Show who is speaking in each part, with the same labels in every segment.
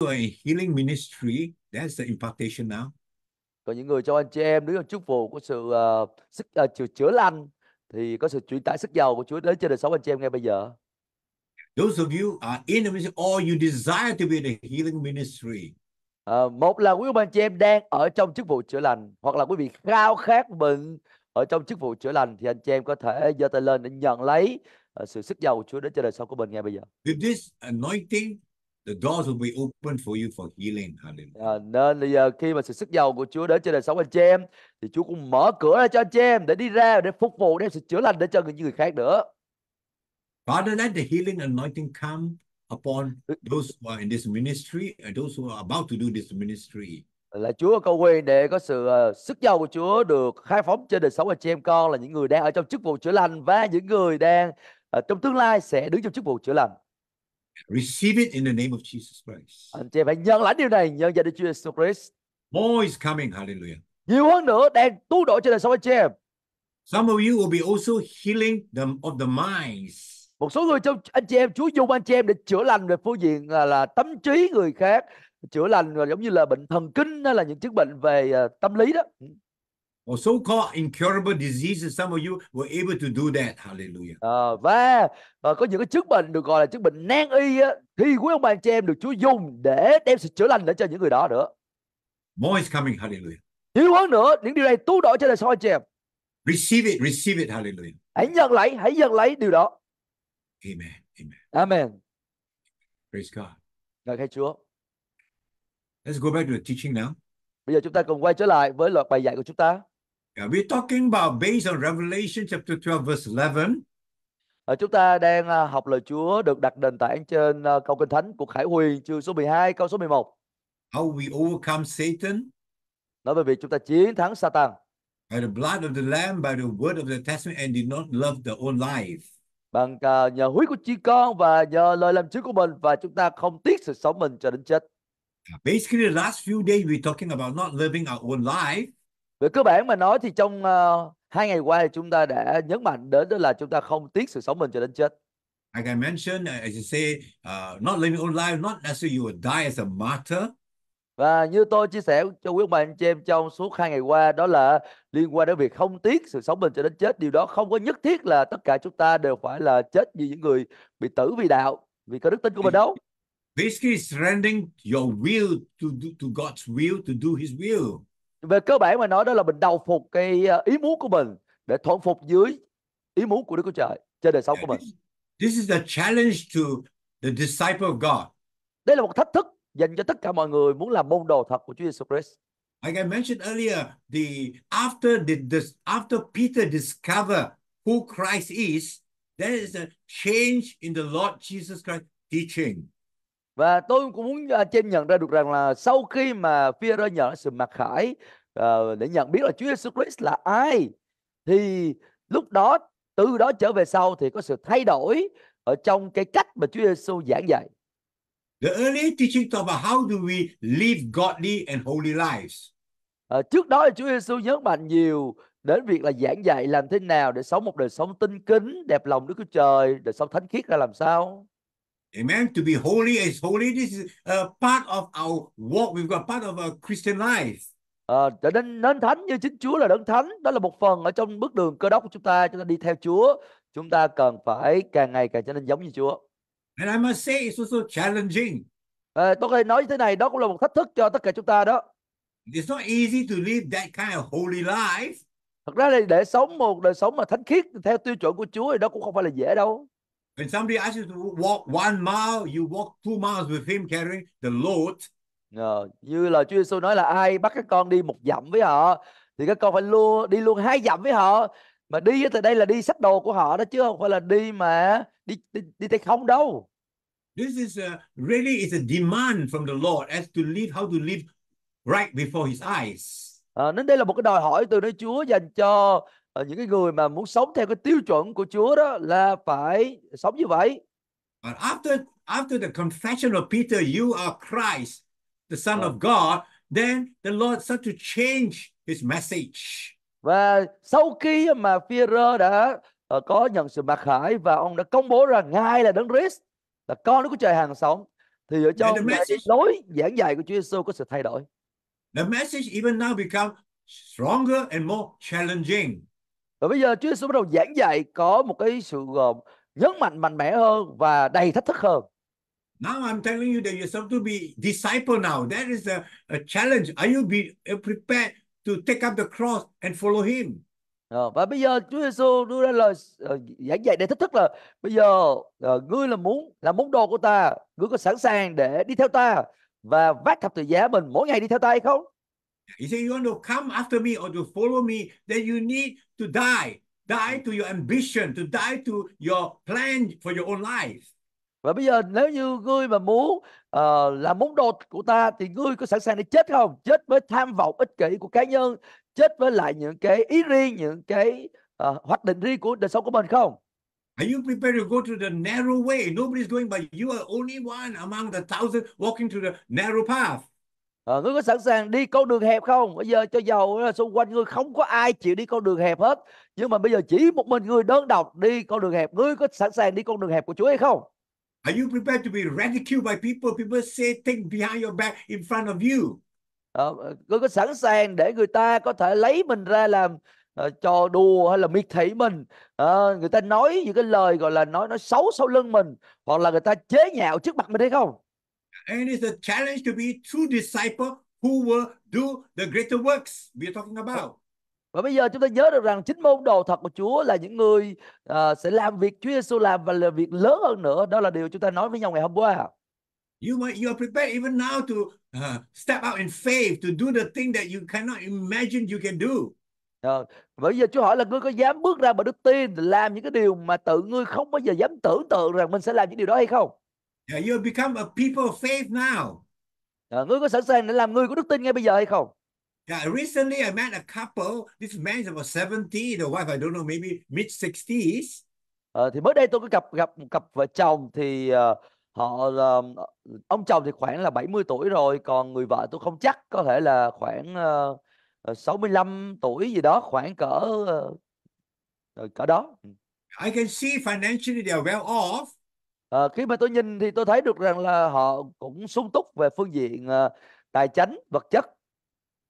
Speaker 1: người healing ministry, that's the impartation now.
Speaker 2: có những người cho anh chị em đứng trong chức vụ của sự uh, sức uh, ờ, chữa, chữa lành thì có sự truyền tải sức giàu của Chúa đến trên đời sống anh chị em ngay bây giờ.
Speaker 1: Those of you are in the ministry or you desire to be in the healing
Speaker 2: ministry. À, một là quý ông anh chị em đang ở trong chức vụ chữa lành hoặc là quý vị khao khát bệnh ở trong chức vụ chữa lành thì anh chị em có thể giơ tay lên để nhận lấy uh, sự sức giàu của Chúa đến trên đời sống của mình ngay bây giờ.
Speaker 1: With this anointing, The doors will be open
Speaker 2: for you for healing. Hallelujah. À, nên bây giờ khi mà sự sức giàu của Chúa đến trên đời sống anh chị em thì Chúa cũng mở cửa ra cho anh chị em để đi ra để phục vụ để sự chữa lành để cho người người khác nữa.
Speaker 1: Father, let the healing anointing come upon those who are in this ministry and those who are about to do this ministry.
Speaker 2: Là Chúa cầu nguyện để có sự uh, sức giàu của Chúa được khai phóng trên đời sống anh chị em con là những người đang ở trong chức vụ chữa lành và những người đang uh, trong tương lai sẽ đứng trong chức vụ chữa lành.
Speaker 1: Receive it in the name of Jesus Christ. Anh à,
Speaker 2: chị phải nhận lãnh điều này, nhận ra Đức Chúa Jesus Christ. More is
Speaker 1: coming, hallelujah. Nhiều hơn nữa đang tu độ trên đời sống anh chị em. Some of you will be also healing them of the minds.
Speaker 2: Một số người trong anh chị em Chúa dùng anh chị em để chữa lành về phương diện là, là tâm trí người khác, chữa lành à, giống như là bệnh thần kinh hay là những chứng bệnh về uh, tâm lý đó. Ừ
Speaker 1: or so-called incurable diseases, some of you were able to do that. Hallelujah. À, và
Speaker 2: à, có những cái chứng bệnh được gọi là chứng bệnh nan y á, thì quý ông bà anh chị em được Chúa dùng để đem sự chữa lành đến cho những người đó nữa.
Speaker 1: More is coming. Hallelujah.
Speaker 2: Nhiều hơn nữa, những điều này tu đổi cho đời sau anh chị em.
Speaker 1: Receive it, receive it. Hallelujah.
Speaker 2: Hãy nhận lấy, hãy nhận lấy điều đó.
Speaker 1: Amen. Amen. Amen. Praise God. Ngợi khen Chúa. Let's go back to the teaching now.
Speaker 2: Bây giờ chúng ta cùng quay trở lại với loạt bài dạy của chúng ta.
Speaker 1: Yeah, we're talking about based on Revelation chapter 12 verse 11. Ờ, chúng
Speaker 2: ta đang ờ, học lời Chúa được đặt nền tảng trên ờ, câu Kinh Thánh của Khải Huyền chương số 12 câu số
Speaker 1: 11. How we overcome Satan. Nói về việc chúng ta chiến thắng Satan. By the blood of the lamb, by the word of the testament and did not love their own life. Bằng
Speaker 2: nhờ huyết của chi con và nhờ lời làm chứng của mình và chúng ta không tiếc sự sống mình cho đến chết.
Speaker 1: Basically the last few days we're talking about not living our own life về cơ bản mà
Speaker 2: nói thì trong uh, hai ngày qua thì chúng ta đã nhấn mạnh đến đó là chúng ta không tiếc sự sống mình cho đến
Speaker 1: chết Like I mentioned, uh, as you say, uh, not living your life, not as you will die as a martyr.
Speaker 2: Và như tôi chia sẻ cho quý ông bà anh chị em trong suốt hai ngày qua đó là liên quan đến việc không tiếc sự sống mình cho đến chết. Điều đó không có nhất thiết là tất cả chúng ta đều phải là chết như những người bị tử vì đạo, vì có đức tin của mình đâu.
Speaker 1: Basically surrendering your will to do, to God's will to do His will về cơ bản mà nói đó là mình đầu
Speaker 2: phục cái ờ, ý muốn của mình để thuận phục dưới ý muốn của Đức Chúa Trời trên đời sống của mình.
Speaker 1: This is a challenge to the disciple of God. Đây là một thách thức dành cho tất cả mọi người muốn làm môn đồ thật của Chúa Giêsu Christ. Like I mentioned earlier, the after the, the after Peter discover who Christ is, there is a change in the Lord Jesus Christ teaching và tôi cũng muốn à, trên
Speaker 2: nhận ra được rằng là sau khi mà Phi-rơ nhận sự mặc khải uh, để nhận biết là Chúa Jesus Christ là ai thì lúc đó từ đó trở về sau thì có sự thay đổi ở trong cái cách mà Chúa Giêsu giảng dạy. The early teaching taught about how
Speaker 1: do we live godly and
Speaker 2: holy lives. À, trước đó thì Chúa Giêsu nhấn mạnh nhiều đến việc là giảng dạy làm thế nào để sống một đời sống tinh kính, đẹp lòng Đức Chúa Trời,
Speaker 1: đời sống thánh khiết ra làm sao. Amen. To be holy is holy, this is a part of our walk. We've got part of our Christian life. À, nên nên thánh như chính Chúa là
Speaker 2: đấng thánh đó là một phần ở trong bước đường cơ đốc của chúng ta chúng ta đi theo Chúa chúng ta cần phải càng ngày càng trở nên giống như Chúa.
Speaker 1: And I must say it's also challenging.
Speaker 2: À, tôi có thể nói như thế này đó cũng là một thách thức cho tất cả chúng ta đó. It's not easy to live that kind of holy life. Thật ra là để sống một đời sống mà thánh khiết theo tiêu chuẩn của Chúa thì đó cũng không phải là dễ đâu.
Speaker 1: When somebody asks you to walk one mile, you walk two miles with him carrying the load. Uh,
Speaker 2: như là Chúa Giêsu nói là ai bắt các con đi một dặm với họ thì các con phải luôn đi luôn hai dặm với họ mà đi từ đây là đi sách đồ của họ đó chứ không phải là đi mà
Speaker 1: đi đi, đi tay không đâu. This is a, really is a demand from the Lord as to live how to live right before his eyes.
Speaker 2: À, nên đây là một cái đòi hỏi từ nơi Chúa dành cho Ờ, những cái người mà muốn sống theo cái tiêu chuẩn của Chúa đó là phải
Speaker 1: sống như vậy. But after after the confession of Peter, you are Christ, the Son ờ. of God, then the Lord started to change his message.
Speaker 2: Và sau khi mà Peter đã ờ, có nhận sự mặc khải và ông đã công bố rằng ngài là Đấng Christ, là con của trời hàng sống, thì ở trong message, lối giảng dạy của Chúa Giêsu có sự thay đổi.
Speaker 1: The message even now become stronger and
Speaker 2: more challenging. Và bây giờ Chúa Giêsu bắt đầu giảng dạy có một cái sự uh, nhấn mạnh mạnh mẽ hơn và đầy thách thức hơn.
Speaker 1: Now I'm telling you that you're supposed to be disciple now. That is a, a challenge. Are you be uh, prepared to take up the cross and follow him? Ờ, và bây giờ Chúa Giêsu đưa ra lời ờ, giảng dạy để thách thức là bây
Speaker 2: giờ ngươi là muốn là muốn đồ của ta, ngươi có sẵn sàng để đi theo ta và vác thập tự giá mình mỗi
Speaker 1: ngày đi theo ta hay không? He said, you want to come after me or to follow me, then you need to die. Die to your ambition, to die to your plan for your own life. Và bây giờ nếu như ngươi mà muốn uh, ờ,
Speaker 2: làm món đồ của ta thì ngươi có sẵn sàng để chết không? Chết với tham vọng ích kỷ của cá nhân, chết với lại những
Speaker 1: cái ý riêng, những cái uh, hoạch định riêng của đời sống của mình không? Are you prepared to go to the narrow way? Nobody's going, but you are only one among the thousand walking to the narrow path à, ngươi có sẵn sàng đi con đường hẹp không bây giờ cho giàu xung quanh ngươi không có
Speaker 2: ai chịu đi con đường hẹp hết nhưng mà bây giờ chỉ một mình ngươi đơn độc đi con đường hẹp ngươi có sẵn sàng đi
Speaker 1: con đường hẹp của Chúa hay không Are you prepared to be ridiculed by people? People say things behind your back, in front of you.
Speaker 2: Uh, ngươi có sẵn sàng để người ta có thể lấy mình ra làm uh, trò đùa hay là miệt thị mình uh, người ta nói những cái lời gọi là nói nói xấu sau lưng mình hoặc là người ta chế nhạo trước mặt mình hay không
Speaker 1: And it's a challenge to be true disciple who will do the greater works we're talking about.
Speaker 2: Và bây giờ chúng ta nhớ được rằng chính môn đồ thật của Chúa là những người uh, sẽ làm việc Chúa Giêsu làm và
Speaker 1: là việc lớn hơn nữa. Đó là điều chúng ta nói với nhau ngày hôm qua. You might you are prepared even now to uh, step out in faith to do the thing that you cannot imagine you can do.
Speaker 2: À, bây giờ Chúa hỏi là ngươi có dám bước ra bởi đức tin làm những cái điều mà tự ngươi không bao giờ dám tưởng tượng rằng mình sẽ làm những điều đó hay không? Yeah, you become a people of faith now. À, ngươi có sẵn sàng để làm người của đức tin ngay bây giờ hay không?
Speaker 1: Yeah, recently I met a couple. This man is about 70, the wife I don't know, maybe mid 60s. À, thì mới đây tôi có gặp
Speaker 2: gặp một cặp vợ chồng thì uh, họ uh, ông chồng thì khoảng là 70 tuổi rồi, còn người vợ tôi không chắc có thể là khoảng ờ, ờ, uh, 65 tuổi gì đó, khoảng cỡ uh, cỡ đó.
Speaker 1: I can see financially they are
Speaker 2: well off. Ờ, khi mà tôi nhìn thì tôi thấy được rằng là họ cũng sung túc về phương diện ờ, tài chánh, vật chất.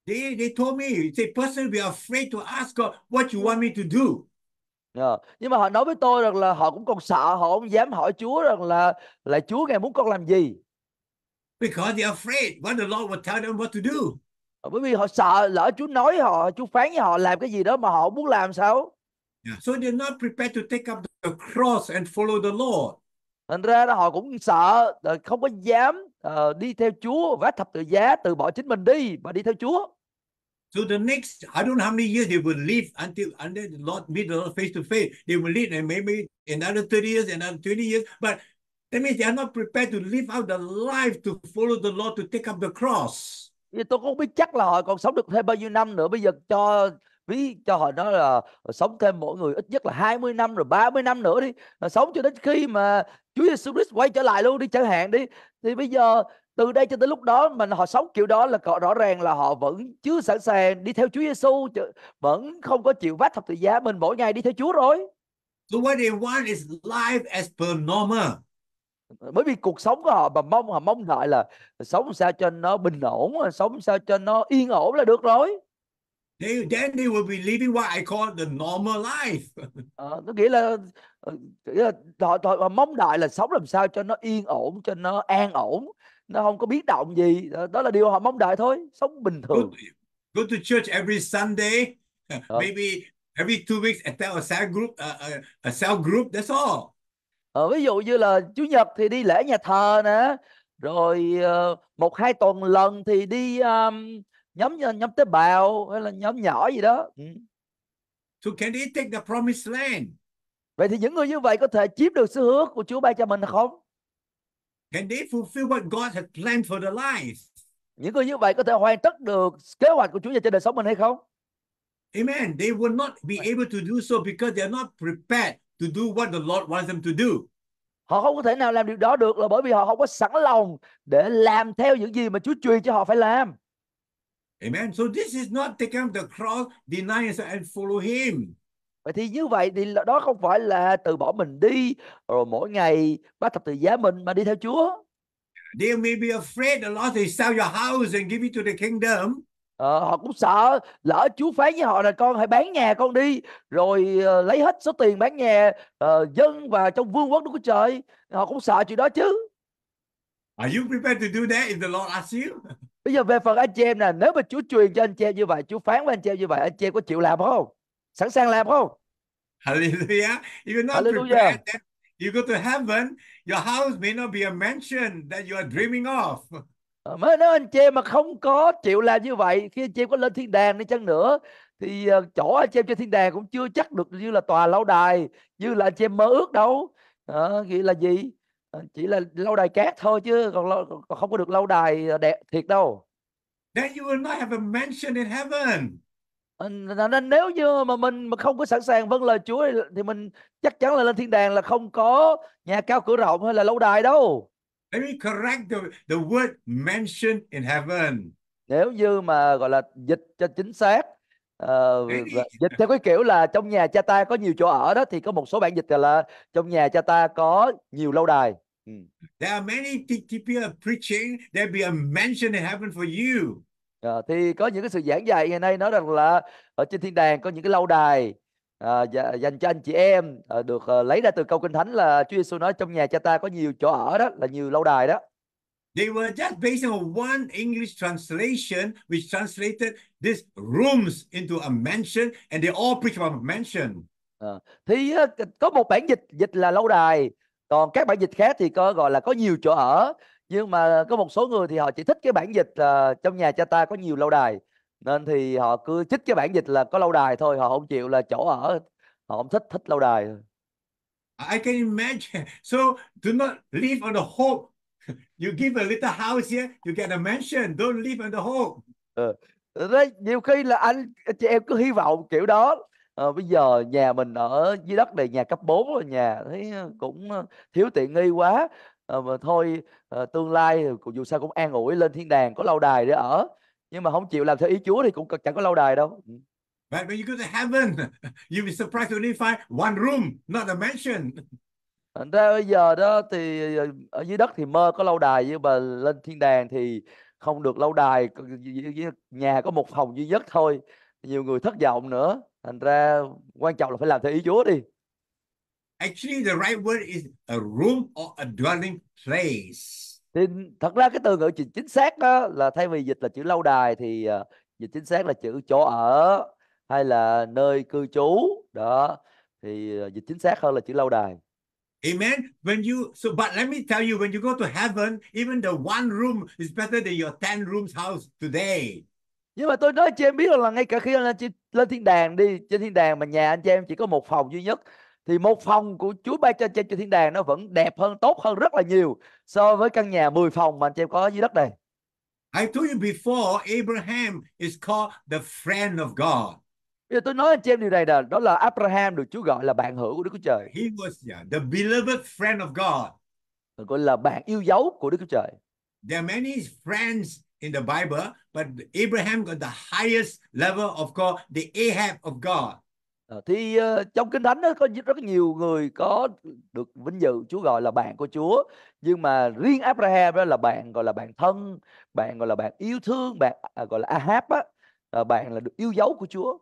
Speaker 1: They, they told me, they person be afraid to ask God what you want me to do. Ờ, Nhưng mà họ nói với tôi rằng
Speaker 2: là họ cũng còn sợ, họ không dám hỏi Chúa rằng là là Chúa ngài muốn con làm gì.
Speaker 1: Because they're afraid what the Lord will tell them what to do.
Speaker 2: Ờ, bởi vì họ sợ lỡ Chúa nói họ, Chúa phán với họ làm cái gì đó mà họ muốn làm sao? So they're not prepared to take up the cross and follow the Lord thành ra là họ cũng sợ ờ, không có dám ờ, đi theo Chúa vác thập tự giá từ bỏ chính mình đi và đi theo Chúa
Speaker 1: So the next, I don't know how many years they will live until under the Lord meet the Lord face to face. They will live and maybe another 30 years, another 20 years. But that means they are not prepared to live out the life to follow the Lord to take up the cross. Thì tôi không biết
Speaker 2: chắc là họ còn sống được thêm bao nhiêu năm nữa. Bây giờ cho ví cho họ nói là ờ, sống thêm mỗi người ít nhất là 20 năm rồi 30 năm nữa đi. Sống cho đến khi mà Chúa Giêsu Christ quay trở lại luôn đi chẳng hạn đi thì bây giờ từ đây cho tới lúc đó mình họ sống kiểu đó là rõ ràng là họ vẫn chưa sẵn sàng đi theo Chúa Giêsu vẫn không có chịu vác thập tự giá mình mỗi ngày đi theo Chúa rồi. So what they want is life as per normal. Bởi vì cuộc sống của họ mà mong họ mong đợi là sống sao cho nó bình ổn, sống sao cho nó yên
Speaker 1: ổn là được rồi. They, then they will be living what I call the normal life. Ờ, có nghĩa là, ờ, là họ,
Speaker 2: họ mong đợi là sống làm sao cho nó yên ổn, cho nó an ổn, nó không có biến động gì.
Speaker 1: Đó là điều họ mong đợi thôi, sống bình thường. Go to, go to church every Sunday, ờ. maybe every two weeks attend a cell group, a, a, a cell group. That's all.
Speaker 2: Ờ, ví dụ như là chủ nhật thì đi lễ nhà thờ nè, rồi uh, một hai tuần lần thì đi um, nhóm nhóm tế bào hay là nhóm nhỏ gì đó ừ. so can they take the promised land vậy thì những người như vậy có thể chiếm được sự hứa của Chúa ban cho mình không can they fulfill what God has planned for their lives những người như vậy có thể hoàn tất được kế hoạch của Chúa dành cho đời sống mình hay không
Speaker 1: Amen. They will not be able to do so because they are not prepared to do what the Lord wants them to do.
Speaker 2: Họ không có thể nào làm điều đó được là bởi vì họ không có sẵn lòng để làm theo những gì mà Chúa truyền cho họ phải làm.
Speaker 1: Amen. So this is not take up the cross, deny yourself and follow him.
Speaker 2: Vậy thì như vậy thì đó không phải là từ bỏ mình đi rồi mỗi ngày bắt thập tự giá mình mà đi theo Chúa. They may be afraid the Lord they sell
Speaker 1: your house and give it to the
Speaker 2: kingdom. Ờ, họ cũng sợ lỡ Chúa phán với họ là con hãy bán nhà con đi rồi uh, lấy hết số tiền bán nhà uh, dân và trong vương quốc Đức Chúa Trời. Họ cũng sợ chuyện đó chứ.
Speaker 1: Are you prepared to do that if the Lord asks you?
Speaker 2: Bây giờ về phần anh chị em nè Nếu mà Chúa truyền cho anh chị em như vậy Chúa phán với anh chị em như vậy Anh chị em có chịu làm
Speaker 1: không? Sẵn sàng làm không? Hallelujah If you're not Hallelujah. prepared then you go to heaven Your house may not be a mansion That you are dreaming of ờ, Mới
Speaker 2: nếu anh chị em mà không có chịu làm như vậy Khi anh chị em có lên thiên đàng đi chăng nữa Thì ờ, chỗ anh chị em trên thiên đàng Cũng chưa chắc được như là tòa lâu đài Như là anh chị em mơ ước đâu à, Nghĩa là gì? Ờ, chỉ là lâu đài cát thôi chứ còn, lâu, còn không có được lâu đài ờ, đẹp
Speaker 1: thiệt đâu. Then you will not have a mansion in heaven. Ờ, nên nếu
Speaker 2: như mà mình mà không có sẵn sàng vâng lời Chúa thì mình chắc chắn là lên thiên đàng là không có nhà cao cửa rộng hay là lâu đài đâu.
Speaker 1: Let me correct the, the word mansion in heaven.
Speaker 2: Nếu như mà gọi là dịch cho chính xác Ờ, dịch theo cái kiểu là trong nhà cha ta có nhiều chỗ ở đó thì có một số bản dịch là trong nhà cha ta
Speaker 1: có nhiều lâu đài. Ừ. There are many people preaching. There be a mansion in heaven for you. À, thì có những
Speaker 2: cái sự giảng dạy ngày nay nói rằng là ở trên thiên đàng có những cái lâu đài à, dành cho anh chị em à, được à, lấy ra từ câu kinh thánh là Chúa Giêsu nói trong nhà cha ta có nhiều chỗ ở đó là nhiều lâu đài đó.
Speaker 1: They were just based on one English translation, which translated these rooms into a mansion, and they all preach about a mansion. À,
Speaker 2: thì ờ, có một bản dịch dịch là lâu đài, còn các bản dịch khác thì có gọi là có nhiều chỗ ở. Nhưng mà có một số người thì họ chỉ thích cái bản dịch là ờ, trong nhà cha ta có nhiều lâu đài, nên thì họ cứ chích cái bản dịch là có lâu đài thôi, họ không chịu là chỗ ở, họ không thích thích lâu đài.
Speaker 1: I can imagine. So do not live on the hope you give a little house here, you get a mansion. Don't live in the home. Ừ. Đấy, nhiều khi là anh chị em cứ hy vọng kiểu
Speaker 2: đó. À, bây giờ nhà mình ở dưới đất này nhà cấp 4 rồi nhà thấy ờ, cũng thiếu tiện nghi quá à, mà thôi à, tương lai dù sao cũng an ủi lên thiên đàng có lâu đài để ở nhưng mà không chịu làm theo ý Chúa thì cũng chẳng có lâu đài đâu. Ừ.
Speaker 1: But when you go to heaven, you'll be surprised to only find one room, not a mansion. thành ra
Speaker 2: bây giờ đó thì ờ, ở dưới đất thì mơ có lâu đài nhưng mà lên thiên đàng thì không được lâu đài nhà có một phòng duy nhất thôi nhiều người thất vọng nữa thành ra quan trọng là phải làm theo ý Chúa đi
Speaker 1: actually the right word is a room or a dwelling place
Speaker 2: thì thật ra cái từ ngữ chính chính xác đó là thay vì dịch là chữ lâu đài thì ờ, dịch chính xác là chữ chỗ ở hay là nơi cư trú đó thì ờ, dịch chính xác hơn là chữ lâu đài
Speaker 1: Amen. When you so, but let me tell you, when you go to heaven, even the one room is better than your ten rooms house today.
Speaker 2: Nhưng mà tôi nói cho em biết rằng là ngay cả khi lên lên thiên đàng đi trên thiên đàng mà nhà anh chị em chỉ có một phòng duy nhất thì một phòng của Chúa ban cho anh trên thiên đàng nó vẫn đẹp hơn, tốt hơn rất là nhiều so với căn nhà 10 phòng mà anh chị em có dưới đất này.
Speaker 1: I told you before, Abraham is called the friend of God. Bây giờ tôi nói
Speaker 2: anh chị em điều này là đó là Abraham được Chúa gọi là bạn hữu của Đức Chúa Trời. He
Speaker 1: was yeah,
Speaker 2: the beloved friend of God. Còn gọi là bạn yêu dấu của Đức Chúa Trời.
Speaker 1: There are many friends in the Bible, but Abraham got the highest level of God, the Ahab of God. À, thì uh, trong kinh thánh đó có rất nhiều người có được vinh dự
Speaker 2: Chúa gọi là bạn của Chúa nhưng mà riêng Abraham đó là bạn gọi là bạn thân bạn gọi
Speaker 1: là bạn yêu thương bạn à, gọi là Ahab á à, bạn là được yêu dấu của Chúa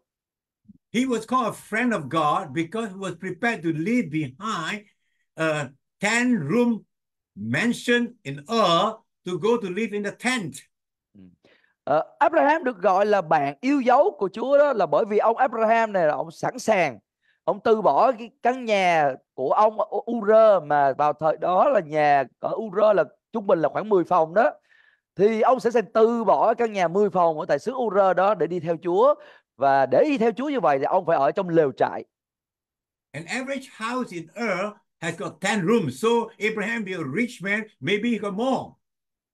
Speaker 1: He was called a friend of God because he was prepared to leave behind a uh, 10 room mansion in Ur to go to live in the tent.
Speaker 2: Uh, Abraham được gọi là bạn yêu dấu của Chúa đó là bởi vì ông Abraham này là ông sẵn sàng ông từ bỏ cái căn nhà của ông Ur mà vào thời đó là nhà ở Ur là trung bình là khoảng 10 phòng đó thì ông sẽ sẵn từ bỏ căn nhà 10 phòng ở tại xứ Ur đó để đi theo Chúa và để đi theo Chúa như vậy thì ông phải ở trong lều trại.
Speaker 1: An average house in earth has got 10 rooms. So Abraham being a rich man, maybe he got more.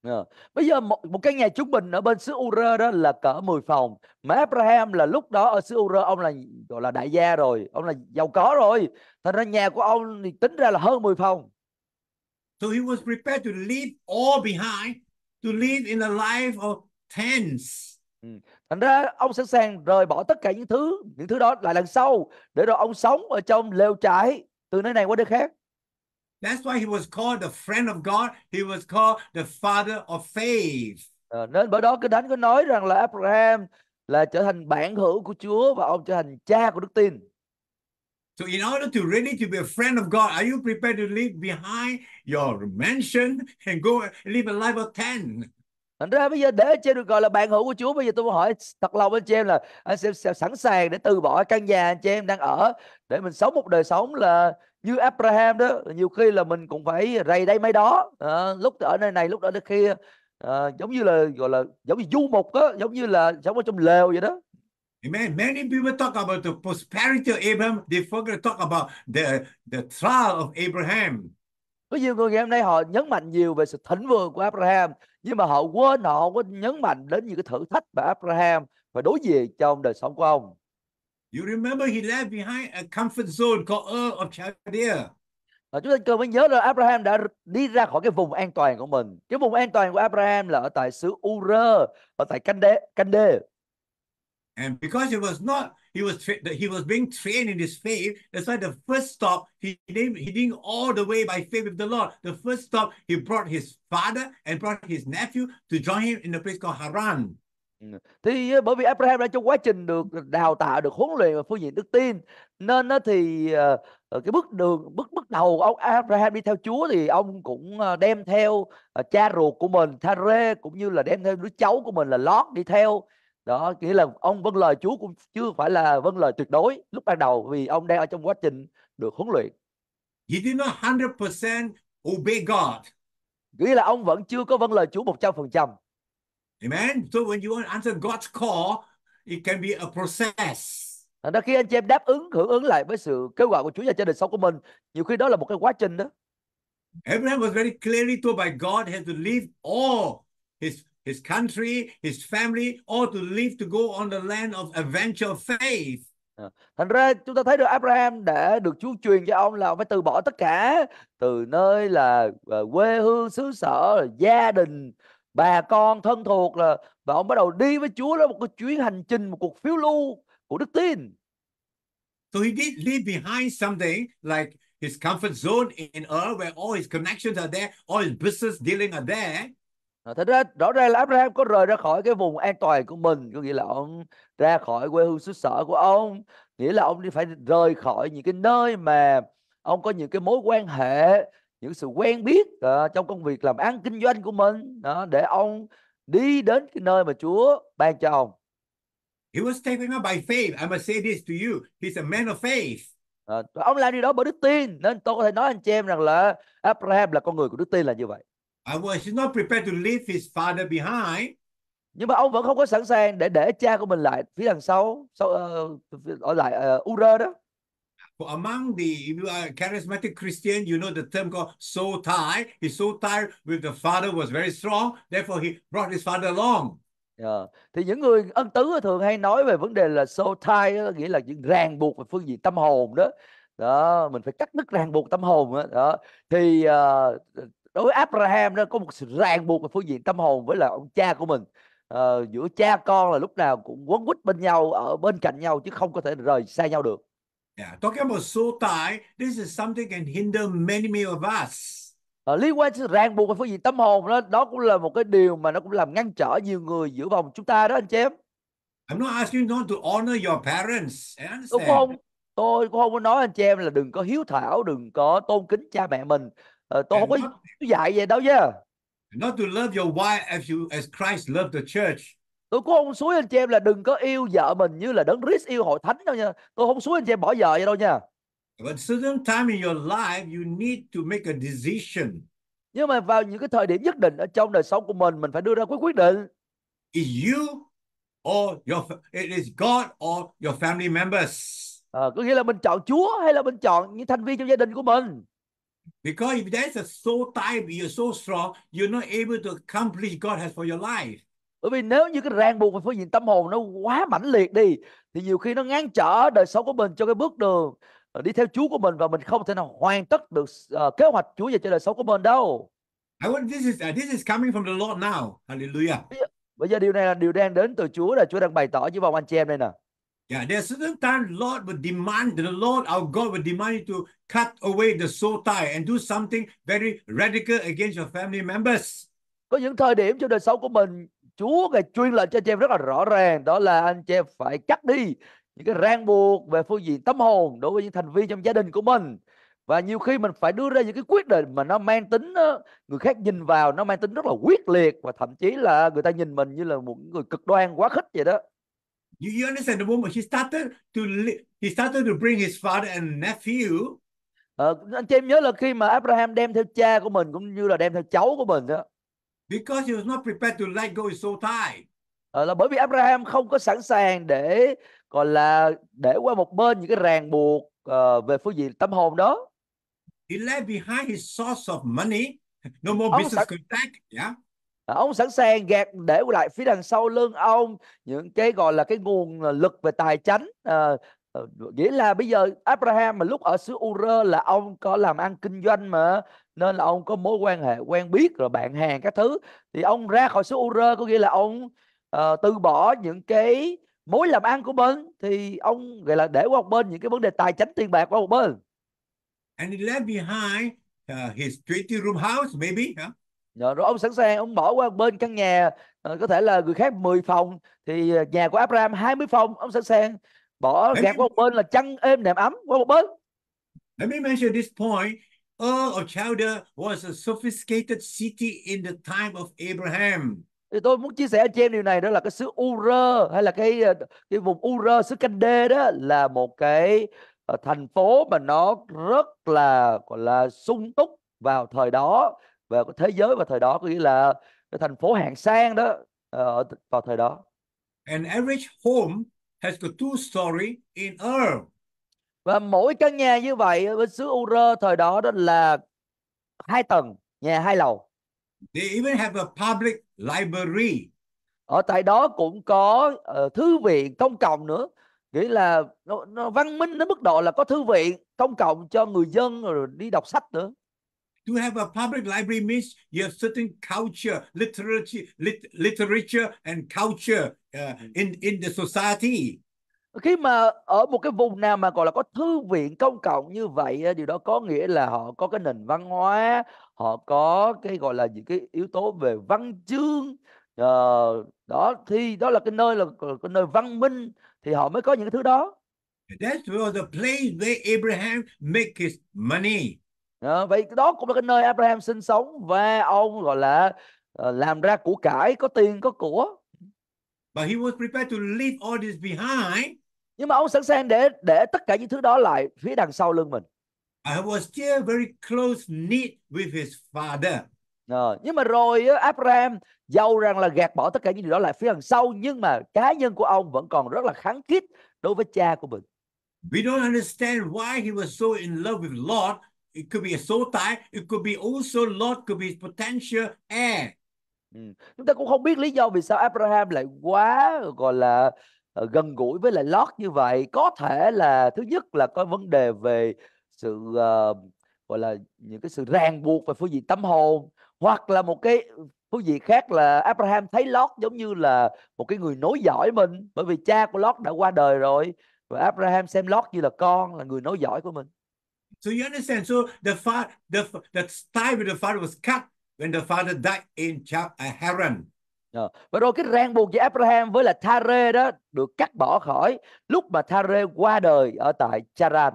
Speaker 1: Yeah. Ờ, bây giờ một, một cái nhà
Speaker 2: trung bình ở bên xứ Ura đó là cỡ 10 phòng. Mà Abraham là lúc đó ở xứ Ura ông là gọi là đại gia rồi, ông là giàu có rồi. Thành ra nhà của ông thì tính ra là hơn 10 phòng.
Speaker 1: So he was prepared to leave all behind to live in a life of tents. Ừ, thành ra ông sẵn sàng rời bỏ tất cả những thứ những thứ
Speaker 2: đó lại lần sau để rồi ông sống ở trong lều trại từ nơi này qua nơi khác
Speaker 1: That's why he was called the friend of God. He was called the father of faith. À,
Speaker 2: nên bởi đó cái thánh có nói rằng là Abraham là trở thành bạn hữu của Chúa và ông trở thành
Speaker 1: cha của đức tin. So in order to really to be a friend of God, are you prepared to leave behind your mansion and go live a life of ten? thành ra bây giờ
Speaker 2: để anh chị được gọi là bạn hữu của Chúa bây giờ tôi muốn hỏi thật lòng anh chị em là anh sẽ em sẵn sàng để từ bỏ căn nhà anh chị em đang ở để mình sống một đời sống là như Abraham đó nhiều khi là mình cũng phải rầy đây mấy đó à, lúc ở nơi này lúc ở nơi kia à, giống như là gọi
Speaker 1: là giống như du mục á giống như là sống ở trong lều vậy đó Amen. Many people talk about the prosperity of Abraham. They forget to talk about the the trial of Abraham.
Speaker 2: Có nhiều người ngày hôm nay họ nhấn mạnh nhiều về sự thịnh vượng của Abraham nhưng mà họ quên họ có nhấn mạnh đến những cái thử thách mà Abraham phải đối diện trong đời sống của ông
Speaker 1: You remember he left behind a comfort zone called Ur of Chaldea. Và chúng ta cần phải nhớ
Speaker 2: là Abraham đã đi ra khỏi cái vùng an toàn của mình. Cái vùng an toàn của Abraham là ở tại xứ Ur, ở tại Canh Đê. Canh Đê.
Speaker 1: And because it was not He was he was being trained in his faith. That's why the first stop he didn't he didn't all the way by faith with the Lord. The first stop he brought his father and brought his nephew to join him in a place called Haran.
Speaker 2: Ừ. Thì ờ, bởi vì Abraham đã trong quá trình được đào tạo, được huấn luyện và phương diện đức tin nên nó thì ờ, ờ, cái bước đường bước bước đầu ông Abraham đi theo Chúa thì ông cũng đem theo cha ruột của mình Thare cũng như là đem theo đứa cháu của mình là Lót đi theo đó nghĩa là ông vâng lời Chúa cũng chưa phải là vâng lời tuyệt đối lúc ban đầu vì ông đang ở trong quá trình được huấn luyện.
Speaker 1: He did not 100% obey God. Nghĩa là ông vẫn chưa có vâng lời Chúa 100%. Amen. So when you answer God's call, it can be a process. Thành ra
Speaker 2: khi anh chị em đáp ứng hưởng ứng lại với sự kêu gọi của Chúa và gia đình sau của mình, nhiều khi đó là một cái quá trình đó.
Speaker 1: Abraham was very clearly told by God he has to leave all his his country, his family, or to live to go on the land of adventure faith. Ờ,
Speaker 2: thành ra chúng ta thấy được Abraham đã được Chúa truyền cho ông là ông phải từ bỏ tất cả từ nơi là ờ, quê hương xứ sở, gia đình, bà con thân thuộc
Speaker 1: là và ông bắt đầu đi với Chúa đó một cái chuyến hành trình một cuộc phiêu lưu của đức tin. So he did leave behind something like his comfort zone in earth where all his connections are there, all his business dealing are there.
Speaker 2: Ờ, thật ra rõ ràng là Abraham có rời ra khỏi cái vùng an toàn của mình có nghĩa là ông ra khỏi quê hương xứ sở của ông nghĩa là ông đi phải rời khỏi những cái nơi mà ông có những cái mối quan hệ những sự quen biết uh, trong công việc làm ăn kinh doanh của mình đó, để ông đi đến cái nơi mà Chúa ban cho ông. He was taken up by faith. I must say this to you. He's a man of faith. À, ông làm điều đó bởi đức tin nên tôi có thể nói anh chị em rằng là Abraham là con người của đức tin là như vậy.
Speaker 1: Ờ, he's not prepared to leave his father behind.
Speaker 2: Nhưng mà ông vẫn không có sẵn sàng để để cha của mình lại phía đằng sau, sau uh, ở lại
Speaker 1: uh, ờ, Ura đó. For among the if you are a charismatic Christian, you know the term called "so tie. His so tie with the father was very strong, therefore he brought his father along. Yeah. Dạ.
Speaker 2: Thì những người ân tứ thường hay nói về vấn đề là "so tie nghĩa là những ràng buộc về phương diện tâm hồn đó. Đó, mình phải cắt đứt ràng buộc tâm hồn đó. đó. Thì uh, đối với Abraham đó có một sự ràng buộc về phương diện tâm hồn với là ông cha của mình à, giữa cha con là lúc nào cũng quấn quýt bên nhau ở bên cạnh nhau chứ không có thể rời xa nhau được
Speaker 1: yeah. talking about soul tie this is something can hinder many many of us
Speaker 2: à, liên quan sự ràng buộc về phương diện tâm hồn đó đó cũng là một cái điều mà nó cũng làm ngăn trở nhiều người giữa vòng chúng ta đó anh chị em I'm not asking you not to honor
Speaker 1: your parents. Tôi không
Speaker 2: tôi cũng không có nói anh chị em là đừng có hiếu thảo, đừng có tôn kính cha mẹ mình. Ờ, tôi and không có dạy về đâu nha.
Speaker 1: Not to love your wife as you as Christ loved the church.
Speaker 2: Tôi cũng không suối anh chị em là đừng có yêu vợ mình như là đấng Christ yêu hội thánh đâu nha. Tôi không suối anh chị em bỏ vợ vậy đâu nha.
Speaker 1: But certain time in your life you need to make a decision. Nhưng mà vào những cái thời điểm nhất định ở trong đời sống của mình mình phải đưa ra quyết quyết định. Is you or your it is God or your family members. À, có nghĩa là mình chọn Chúa hay là mình chọn những thành viên trong gia đình của mình. Because if there's a so tight, you're so strong, you're not able to accomplish God has for your life.
Speaker 2: Bởi vì nếu như cái ràng buộc về phương diện tâm hồn nó quá mãnh liệt đi thì nhiều khi nó ngăn trở đời sống của mình cho cái bước đường à, đi theo Chúa của mình và mình không thể nào hoàn tất được uh, kế hoạch Chúa
Speaker 1: dành cho đời sống của mình đâu. I want this is uh, this is coming from the Lord now. Hallelujah.
Speaker 2: Bây giờ điều này là điều đang đến từ Chúa là Chúa đang bày tỏ với vòng anh chị em đây nè.
Speaker 1: Yeah, there are certain times Lord would demand, the Lord our God would demand you to cut away the soul tie and do something very radical against your family members.
Speaker 2: Có những thời điểm trong đời sống của mình, Chúa ngài chuyên lệnh cho anh chị em rất là rõ ràng, đó là anh chị em phải cắt đi những cái ràng buộc về phương diện tâm hồn đối với những thành viên trong gia đình của mình. Và nhiều khi mình phải đưa ra những cái quyết định mà nó mang tính người khác nhìn vào nó mang tính rất là quyết liệt và thậm chí là người ta nhìn mình
Speaker 1: như là một người cực đoan quá khích vậy đó. You, you understand the moment he started to he started to bring his father and nephew. Ờ, anh chị em nhớ là khi mà Abraham đem
Speaker 2: theo cha của mình cũng như là đem theo cháu của mình đó.
Speaker 1: Because he was not prepared to let go his soul tie.
Speaker 2: Ờ, là bởi vì Abraham không có sẵn sàng để gọi là để qua một bên những cái ràng buộc uh, về phương diện tâm hồn đó. He left behind his
Speaker 1: source of money, no more ông business sẵn... contact, yeah.
Speaker 2: Ờ, ông sẵn sàng gạt để lại phía đằng sau lưng ông những cái gọi là cái nguồn ờ, lực về tài chánh ờ, nghĩa là bây giờ Abraham mà lúc ở xứ Ur là ông có làm ăn kinh doanh mà nên là ông có mối quan hệ quen biết rồi bạn hàng các thứ thì ông ra khỏi xứ Ur có nghĩa là ông uh, từ bỏ những cái mối làm ăn của mình thì ông gọi là để qua một bên những cái vấn đề tài chính tiền bạc qua một bên
Speaker 1: and he left behind uh, his 20 room house maybe huh? Dạ, rồi ông sẵn sàng ông bỏ qua bên căn nhà ờ, có
Speaker 2: thể là người khác 10 phòng thì ờ, nhà của Abraham 20 phòng ông sẵn sàng bỏ gạt qua một bên là chăn êm nệm ấm qua một bên
Speaker 1: Let me mention this point. Ur of Chalder was a sophisticated city in the time of Abraham. Thì tôi muốn chia sẻ
Speaker 2: cho em điều này đó là cái xứ Ur hay là cái ờ, cái vùng Ur xứ Canh-đê đó là một cái thành phố mà nó rất là gọi là sung túc vào thời đó và thế giới vào thời đó có nghĩa là cái thành phố hạng sang đó ở
Speaker 1: ờ, vào thời đó. An average home has got two story in Ur.
Speaker 2: Và mỗi căn nhà như vậy ở xứ Ur thời đó đó là hai tầng, nhà hai lầu.
Speaker 1: They even have a public library.
Speaker 2: Ở tại đó cũng có uh, thư viện công cộng nữa, nghĩa là nó, nó văn minh đến mức độ là có thư viện công cộng cho người dân rồi đi đọc sách nữa.
Speaker 1: To have a public library means you have certain culture, literature, lit, literature and culture uh, in in the society.
Speaker 2: Khi mà ở một cái vùng nào mà gọi là có thư viện công cộng như vậy, điều đó có nghĩa là họ có cái nền văn hóa, họ có cái gọi là những cái yếu tố về văn chương, uh, đó thì đó là cái nơi là cái nơi văn minh thì họ mới có những cái thứ đó. That was the place where Abraham make his money à, vậy đó cũng là cái nơi Abraham sinh sống và ông gọi là ờ, làm ra của cải có tiền có của
Speaker 1: but he was prepared to leave all this behind
Speaker 2: nhưng mà ông sẵn sàng để để tất cả những thứ đó lại phía đằng sau lưng mình I was still very close knit
Speaker 1: with his father
Speaker 2: à, nhưng mà rồi Abraham dầu rằng là gạt bỏ tất cả những điều đó lại phía đằng sau nhưng mà cá nhân của ông vẫn còn rất là kháng khít đối với cha của mình
Speaker 1: We don't understand why he was so in love with Lot it could be a soul tie, it could be also Lot could be potential heir.
Speaker 2: Ừ. Chúng ta cũng không biết lý do vì sao Abraham lại quá gọi là ờ, gần gũi với lại Lot như vậy. Có thể là thứ nhất là có vấn đề về sự uh, gọi là những cái sự ràng buộc về phương diện tâm hồn hoặc là một cái phương diện khác là Abraham thấy Lot giống như là một cái người nối dõi mình bởi vì cha của Lot đã qua đời rồi và Abraham xem
Speaker 1: Lot như là con là người nối dõi của mình. So you understand? So the father, the the tie with the father was cut when the father died in chap uh, Haran. À, và rồi cái
Speaker 2: ràng buộc giữa Abraham với là Thare đó được cắt bỏ khỏi lúc mà Thare qua đời ở tại Charan.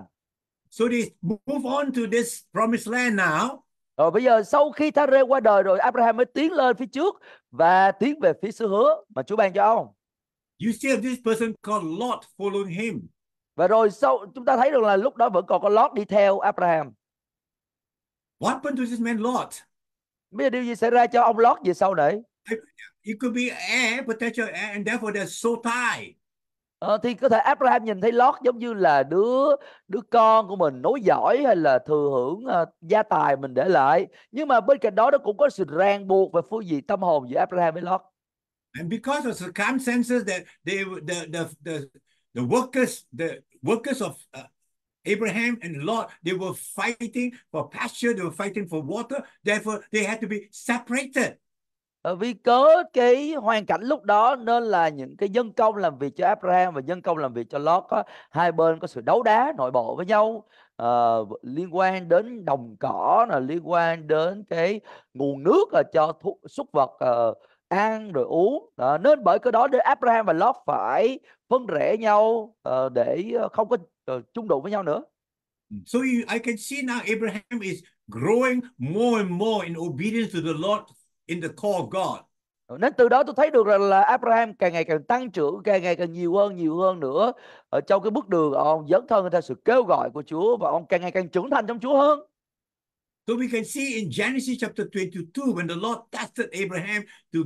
Speaker 1: So they move on to this promised land now.
Speaker 2: Rồi bây giờ sau khi Thare qua đời rồi Abraham mới tiến lên phía trước và tiến về phía xứ hứa mà Chúa ban cho ông. You see this person called Lot following him. Và rồi sau chúng ta thấy được là lúc đó vẫn còn có Lot đi theo Abraham.
Speaker 1: What happened to this man Lot?
Speaker 2: Bây giờ điều gì xảy ra cho ông Lot về sau này? It could be air,
Speaker 1: potential air, and therefore they're so tied.
Speaker 2: Ờ, thì có thể Abraham nhìn thấy Lot giống như là đứa đứa con của mình nối dõi hay là thừa hưởng uh, gia tài mình để lại nhưng mà bên cạnh đó nó cũng có sự ràng buộc và phương diện tâm hồn giữa Abraham với Lot.
Speaker 1: And because of circumstances that they the the the The workers, the workers of uh, Abraham and Lot, they were fighting for pasture, they were fighting for water. Therefore, they had to be separated. Ờ, vì cớ cái hoàn cảnh
Speaker 2: lúc đó nên là những cái dân công làm việc cho Abraham và dân công làm việc cho Lot có hai bên có sự đấu đá nội bộ với nhau uh, liên quan đến đồng cỏ là liên quan đến cái nguồn nước là ờ, cho thu, súc vật uh, ăn rồi uống đó. nên bởi cái đó để Abraham và Lot phải phân rẽ nhau uh, để ờ, không có
Speaker 1: uh, chung đụng với nhau nữa. Ừ. So you, I can see now Abraham is growing more and more in obedience to the Lord in the call of God.
Speaker 2: Nên từ đó tôi thấy được rằng là Abraham càng ngày càng tăng trưởng, càng ngày càng nhiều hơn, nhiều hơn nữa ở trong cái bước đường ông dẫn thân theo sự kêu gọi của Chúa và ông càng ngày càng trưởng thành trong Chúa hơn.
Speaker 1: So we can see in Genesis chapter 22 when the Lord tested Abraham to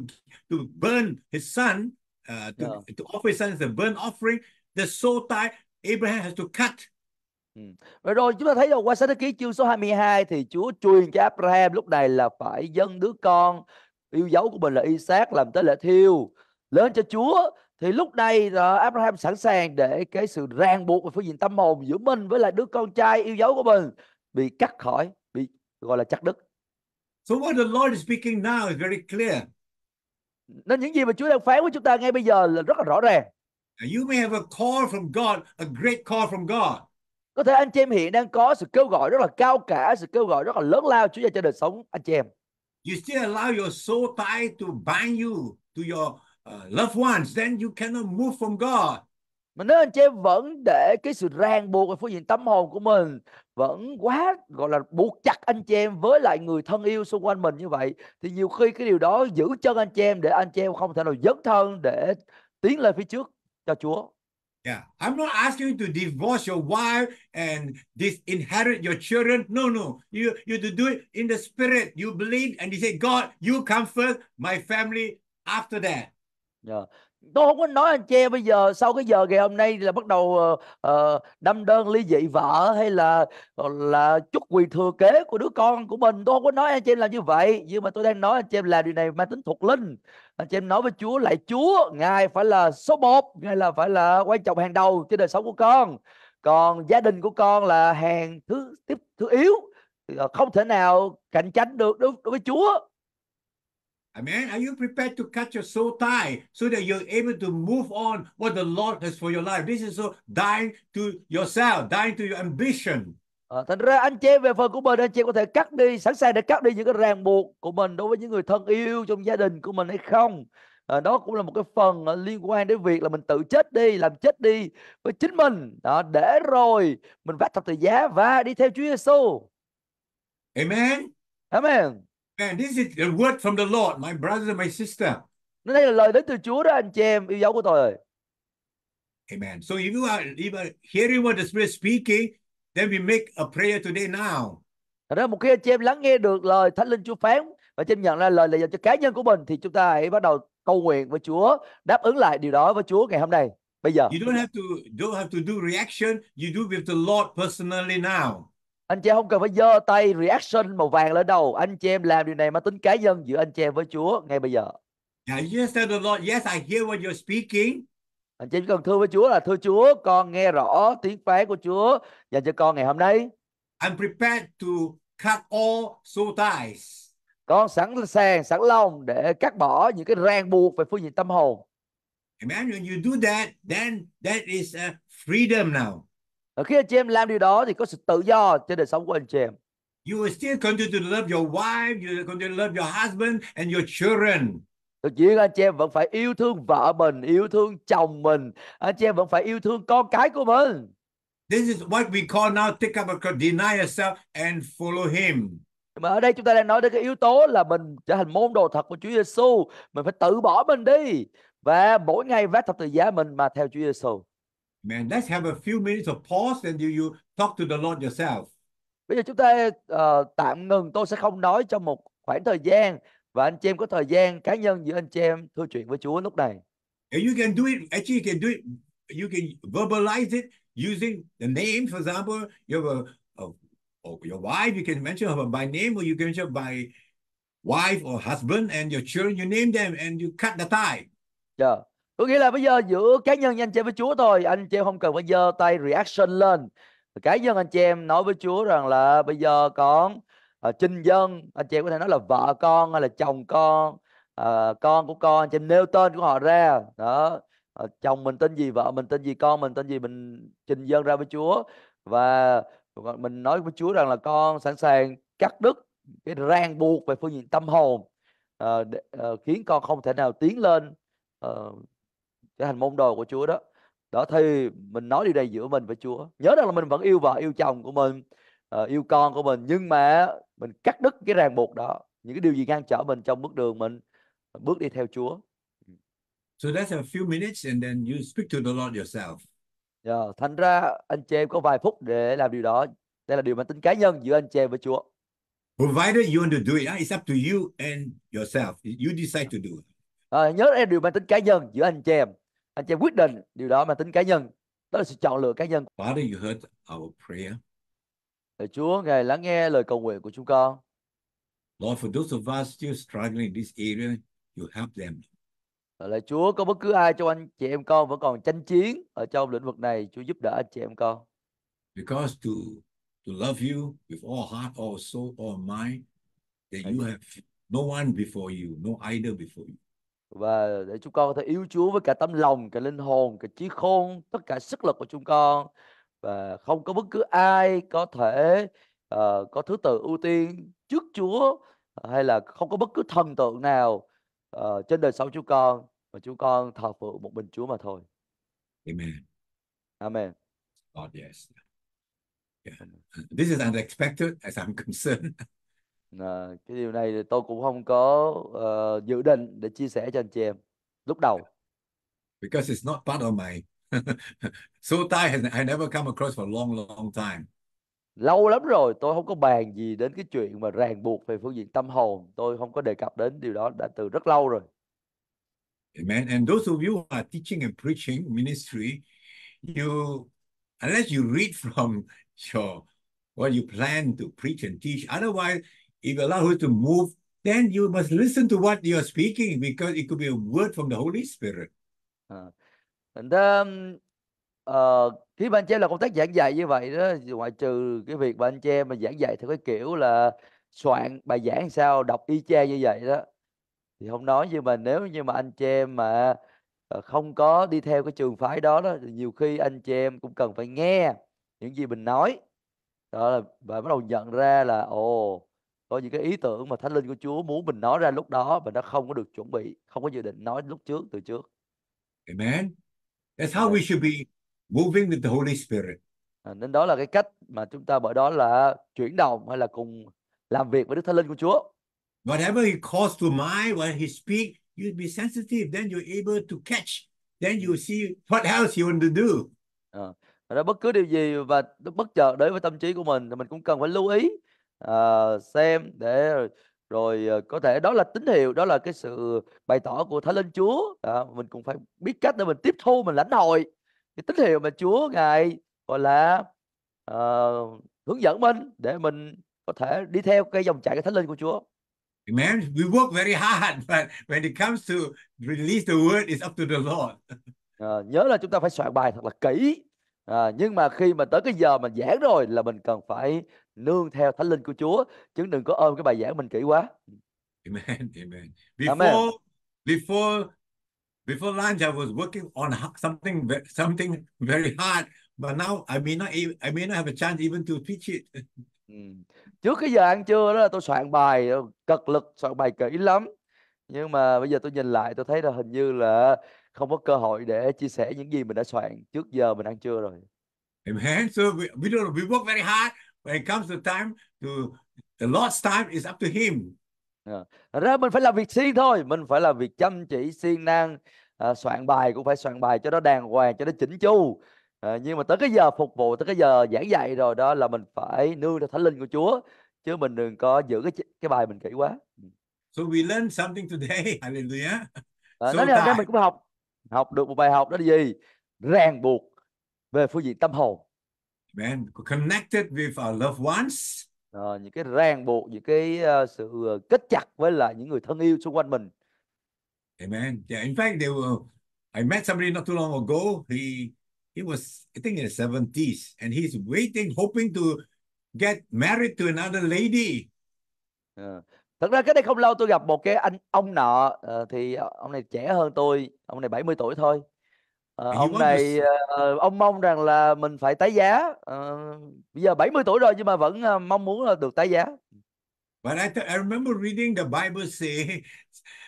Speaker 1: to burn his son uh, to, yeah. to offer his son as a burnt offering, the soul tie Abraham has to cut.
Speaker 2: Ừ. Và rồi chúng ta thấy rồi qua sách ký chương số 22 thì Chúa truyền cho Abraham lúc này là phải dâng đứa con yêu dấu của mình là Isaac làm tới lễ thiêu lớn cho Chúa thì lúc này là Abraham sẵn sàng để cái sự ràng buộc về phương diện tâm hồn giữa mình với lại đứa con trai yêu dấu của mình bị cắt khỏi bị gọi là chặt đứt.
Speaker 1: So what the Lord is speaking now is very clear nên những gì mà Chúa đang phán với chúng ta ngay bây giờ là rất là rõ ràng. You may have a call from God, a great call from God.
Speaker 2: Có thể anh chị em hiện đang có sự kêu gọi rất là cao cả, sự kêu gọi rất là lớn lao Chúa dành cho đời
Speaker 1: sống anh chị em. You still allow your soul tie to bind you to your uh, loved ones, then you cannot move from God mà nếu anh chị em vẫn để cái sự
Speaker 2: ràng buộc về phương diện tâm hồn của mình vẫn quá gọi là buộc chặt anh chị em với lại người thân yêu xung quanh mình như vậy thì nhiều khi cái điều đó giữ chân anh chị em để anh chị em không thể nào dấn
Speaker 1: thân để tiến lên phía trước cho Chúa. Yeah, I'm not asking you to divorce your wife and disinherit your children. No, no. You you to do it in the spirit. You believe and you say, God, you come first, my family after that.
Speaker 2: Yeah tôi không có nói anh che bây giờ sau cái giờ ngày hôm nay là bắt đầu uh, đâm đơn ly dị vợ hay là ờ, là chúc quỳ thừa kế của đứa con của mình tôi không có nói anh chị em làm như vậy nhưng mà tôi đang nói anh chị em làm điều này mang tính thuộc linh anh chị em nói với Chúa lại Chúa ngài phải là số một ngài là phải là quan trọng hàng đầu trên đời sống của con còn gia đình của con là hàng thứ tiếp thứ yếu không thể nào cạnh
Speaker 1: tranh được đối với Chúa Amen. Are you prepared to cut your soul tie so that you're able to move on what the Lord has for your life? This is so dying to yourself, dying to your ambition.
Speaker 2: À, thành ra anh chị về phần của mình anh chị có thể cắt đi sẵn sàng để cắt đi những cái ràng buộc của mình đối với những người thân yêu trong gia đình của mình hay không à, đó cũng là một cái phần ờ, liên quan đến việc là mình tự chết đi làm chết đi với chính mình đó, để rồi mình vác thập tự giá và đi theo Chúa Giêsu
Speaker 1: Amen Amen And this is the word from the Lord, my brother, my sister.
Speaker 2: Đây là lời đến từ Chúa đó anh chị em, yêu dấu của tôi.
Speaker 1: Amen. So if you are if you are hearing what the Spirit speaking, then we make a prayer today now.
Speaker 2: Thật ra một khi anh chị em lắng nghe được lời Thánh Linh Chúa phán và chấp nhận là lời là dành cho cá nhân của mình thì chúng ta hãy bắt đầu cầu nguyện với Chúa, đáp ứng lại điều đó với Chúa ngày hôm nay. Bây giờ. You don't have
Speaker 1: to don't have to do reaction, you do with the Lord personally now
Speaker 2: anh chị em không cần phải giơ tay reaction màu vàng lên đầu. anh chị em làm điều này mà tính cá nhân giữa anh chị em với Chúa ngay bây giờ
Speaker 1: yeah, dạ, yes, the Lord. yes I hear what you're speaking
Speaker 2: anh chị em cần thưa với Chúa là thưa Chúa con nghe rõ tiếng phán của Chúa dành cho con ngày hôm nay I'm prepared to cut all soul ties con sẵn sàng sẵn lòng để cắt bỏ những cái ràng buộc về phương diện tâm hồn
Speaker 1: Amen. When you do that, then that is a freedom now.
Speaker 2: Và khi anh chị em làm điều đó thì có sự tự do trên đời sống của anh chị em.
Speaker 1: You will still continue to love your wife, you will continue to love your husband and your children. Thực nhiên anh chị em vẫn phải yêu thương vợ mình, yêu thương chồng mình, anh chị em vẫn phải yêu thương con cái của mình. This is what we call now take up a cross, deny yourself and follow him. Mà ở đây chúng
Speaker 2: ta đang nói đến cái yếu tố là mình trở thành môn đồ thật của Chúa Giêsu, mình phải tự bỏ mình đi và mỗi ngày vác thập tự giá mình mà theo Chúa Giêsu.
Speaker 1: Man, let's have a few minutes of pause and you, you talk to the Lord yourself.
Speaker 2: Bây giờ chúng ta uh, tạm ngừng, tôi sẽ không nói trong một khoảng thời gian và anh chị em có thời gian cá nhân giữa anh chị em thưa chuyện với Chúa lúc này.
Speaker 1: And you can do it, actually you can do it, you can verbalize it using the name, for example, you have a, a, a your wife, you can mention her by name or you can mention by wife or husband and your children, you name them and you cut the tie. Yeah. Dạ
Speaker 2: có nghĩa là bây giờ giữa cá nhân anh chị em với Chúa thôi anh chị em không cần phải giơ tay reaction lên cá nhân anh chị em nói với Chúa rằng là bây giờ con uh, ờ, chinh dân anh chị em có thể nói là vợ con hay là chồng con uh, con của con anh chị em nêu tên của họ ra đó uh, chồng mình tên gì vợ mình tên gì con mình tên gì mình trình dân ra với Chúa và mình nói với Chúa rằng là con sẵn sàng cắt đứt cái ràng buộc về phương diện tâm hồn uh, uh, khiến con không thể nào tiến lên uh, trở thành môn đồ của Chúa đó đó thì mình nói điều này giữa mình với Chúa nhớ rằng là mình vẫn yêu vợ yêu chồng của mình uh, yêu con của mình nhưng mà mình cắt đứt cái ràng buộc đó những cái điều gì ngăn trở mình trong bước đường mình ờ, bước đi theo Chúa ừ.
Speaker 1: So that's a few minutes and then you speak to the Lord yourself. Yeah,
Speaker 2: dạ, thành ra anh chị em có vài phút để làm điều đó. Đây là điều mang tính cá nhân giữa anh chị em với Chúa.
Speaker 1: Provided you want to do it, it's up to you and yourself. You decide to do it.
Speaker 2: À, nhớ là điều mang tính cá nhân giữa anh chị em anh chị quyết định điều đó mà tính cá nhân đó là sự chọn lựa cá nhân
Speaker 1: Father, you heard our prayer.
Speaker 2: Lạy Chúa, Ngài lắng nghe lời cầu nguyện của chúng con.
Speaker 1: Lord, for those of us still struggling in this area, you help them. Lạy Chúa,
Speaker 2: có bất cứ ai trong anh chị em con vẫn còn tranh chiến ở trong lĩnh vực này, Chúa giúp đỡ anh chị em con.
Speaker 1: Because to to love you with all heart, all soul, all mind, that you have no one before you, no idol before you và để chúng con có thể
Speaker 2: yêu Chúa với cả tâm lòng, cả linh hồn, cả trí khôn, tất cả sức lực của chúng con và không có bất cứ ai có thể uh, có thứ tự ưu tiên trước Chúa hay là không có bất cứ thần tượng nào uh, trên đời sống chúng con mà chúng con thờ phượng một mình Chúa mà thôi. Amen. Amen.
Speaker 1: God yes. Yeah. This is unexpected as I'm concerned à,
Speaker 2: cái điều này thì tôi cũng không có uh, dự định để chia sẻ cho anh chị em lúc đầu
Speaker 1: because it's not part of my so tai has I never come across for a long long time
Speaker 2: lâu lắm rồi tôi không có bàn gì đến cái chuyện mà ràng buộc về phương diện tâm hồn tôi không có đề cập đến điều đó đã từ rất lâu rồi
Speaker 1: Amen. And those of you who are teaching and preaching ministry, you unless you read from your what you plan to preach and teach, otherwise if you allow her to move, then you must listen to what you are speaking because it could be a word from the Holy Spirit. À.
Speaker 2: Thành ra uh, khi bạn chị là công tác giảng dạy như vậy đó, ngoại trừ cái việc bạn chị mà giảng dạy theo cái kiểu là soạn bài giảng sao đọc y chang như vậy đó thì không nói nhưng mà nếu như mà anh chị em mà ờ, không có đi theo cái trường phái đó đó thì nhiều khi anh chị em cũng cần phải nghe những gì mình nói đó là và bắt đầu nhận ra là ồ có những cái ý tưởng mà thánh linh của Chúa muốn mình nói ra lúc đó mà nó không có được chuẩn bị không có dự định nói lúc trước từ trước
Speaker 1: Amen That's how we should be moving with the Holy Spirit
Speaker 2: à, nên đó là cái cách mà chúng ta bởi đó là chuyển động hay là cùng làm việc với Đức Thánh Linh của
Speaker 1: Chúa Whatever he calls to mind when he speak you'll be sensitive then you're able to catch then you ừ. see what else you want to do à, đó bất cứ điều gì
Speaker 2: và bất chợt đến với tâm trí của mình thì mình cũng cần phải lưu ý uh, xem để rồi, ờ, có thể đó là tín hiệu đó là cái sự bày tỏ của Thánh Linh Chúa à, mình cũng phải biết cách để mình tiếp thu mình lãnh hội cái tín hiệu mà Chúa ngài gọi là uh, hướng dẫn mình để mình có thể đi theo cái dòng chảy cái Thánh Linh của Chúa
Speaker 1: Amen. We work very hard, but when it comes to release the word, it's up to the Lord.
Speaker 2: à, nhớ là chúng ta phải soạn bài thật là kỹ à, nhưng mà khi mà tới cái giờ mình giảng rồi là mình cần phải nương theo thánh linh của Chúa chứ đừng có ôm cái bài giảng mình
Speaker 1: kỹ quá Amen Amen before Amen. before before lunch I was working on something something very hard but now I may not I may not have a chance even to teach it ừ.
Speaker 2: trước cái giờ ăn trưa đó là tôi soạn bài cực lực soạn bài kỹ lắm nhưng mà bây giờ tôi nhìn lại tôi thấy là hình như là không có cơ hội để chia sẻ những gì mình đã soạn trước giờ mình ăn trưa rồi.
Speaker 1: Amen. So we, we don't we work very hard. When it comes to time to the Lord's time is up to him.
Speaker 2: Yeah. Ờ. Ra mình phải làm việc siêng thôi, mình phải làm việc chăm chỉ siêng năng à, soạn bài cũng phải soạn bài cho nó đàng hoàng, cho nó chỉnh chu. À, nhưng mà tới cái giờ phục vụ, tới cái giờ giảng dạy rồi đó là mình phải nương theo thánh linh của Chúa chứ mình đừng có giữ cái cái bài mình kỹ quá.
Speaker 1: So we learn something today. Hallelujah. À, so nói là mình
Speaker 2: cũng học học được một bài học đó là gì ràng buộc về phương diện tâm hồn Amen. connected with our loved ones à, những cái ràng buộc những cái uh, sự ờ, kết chặt với lại những người thân yêu xung quanh mình
Speaker 1: Amen. Yeah, in fact, they were, I met somebody not too long ago. He he was, I think, in the 70s, and he's waiting, hoping to get married to another lady. À,
Speaker 2: thật ra cái đây không lâu tôi gặp một cái anh ông nọ uh, thì ờ, ông này trẻ hơn tôi ông này 70 tuổi thôi uh, ông này uh, ông mong rằng là mình phải tái giá uh, bây giờ 70 tuổi rồi nhưng mà vẫn uh, mong muốn là được tái giá
Speaker 1: But I, I remember reading the Bible say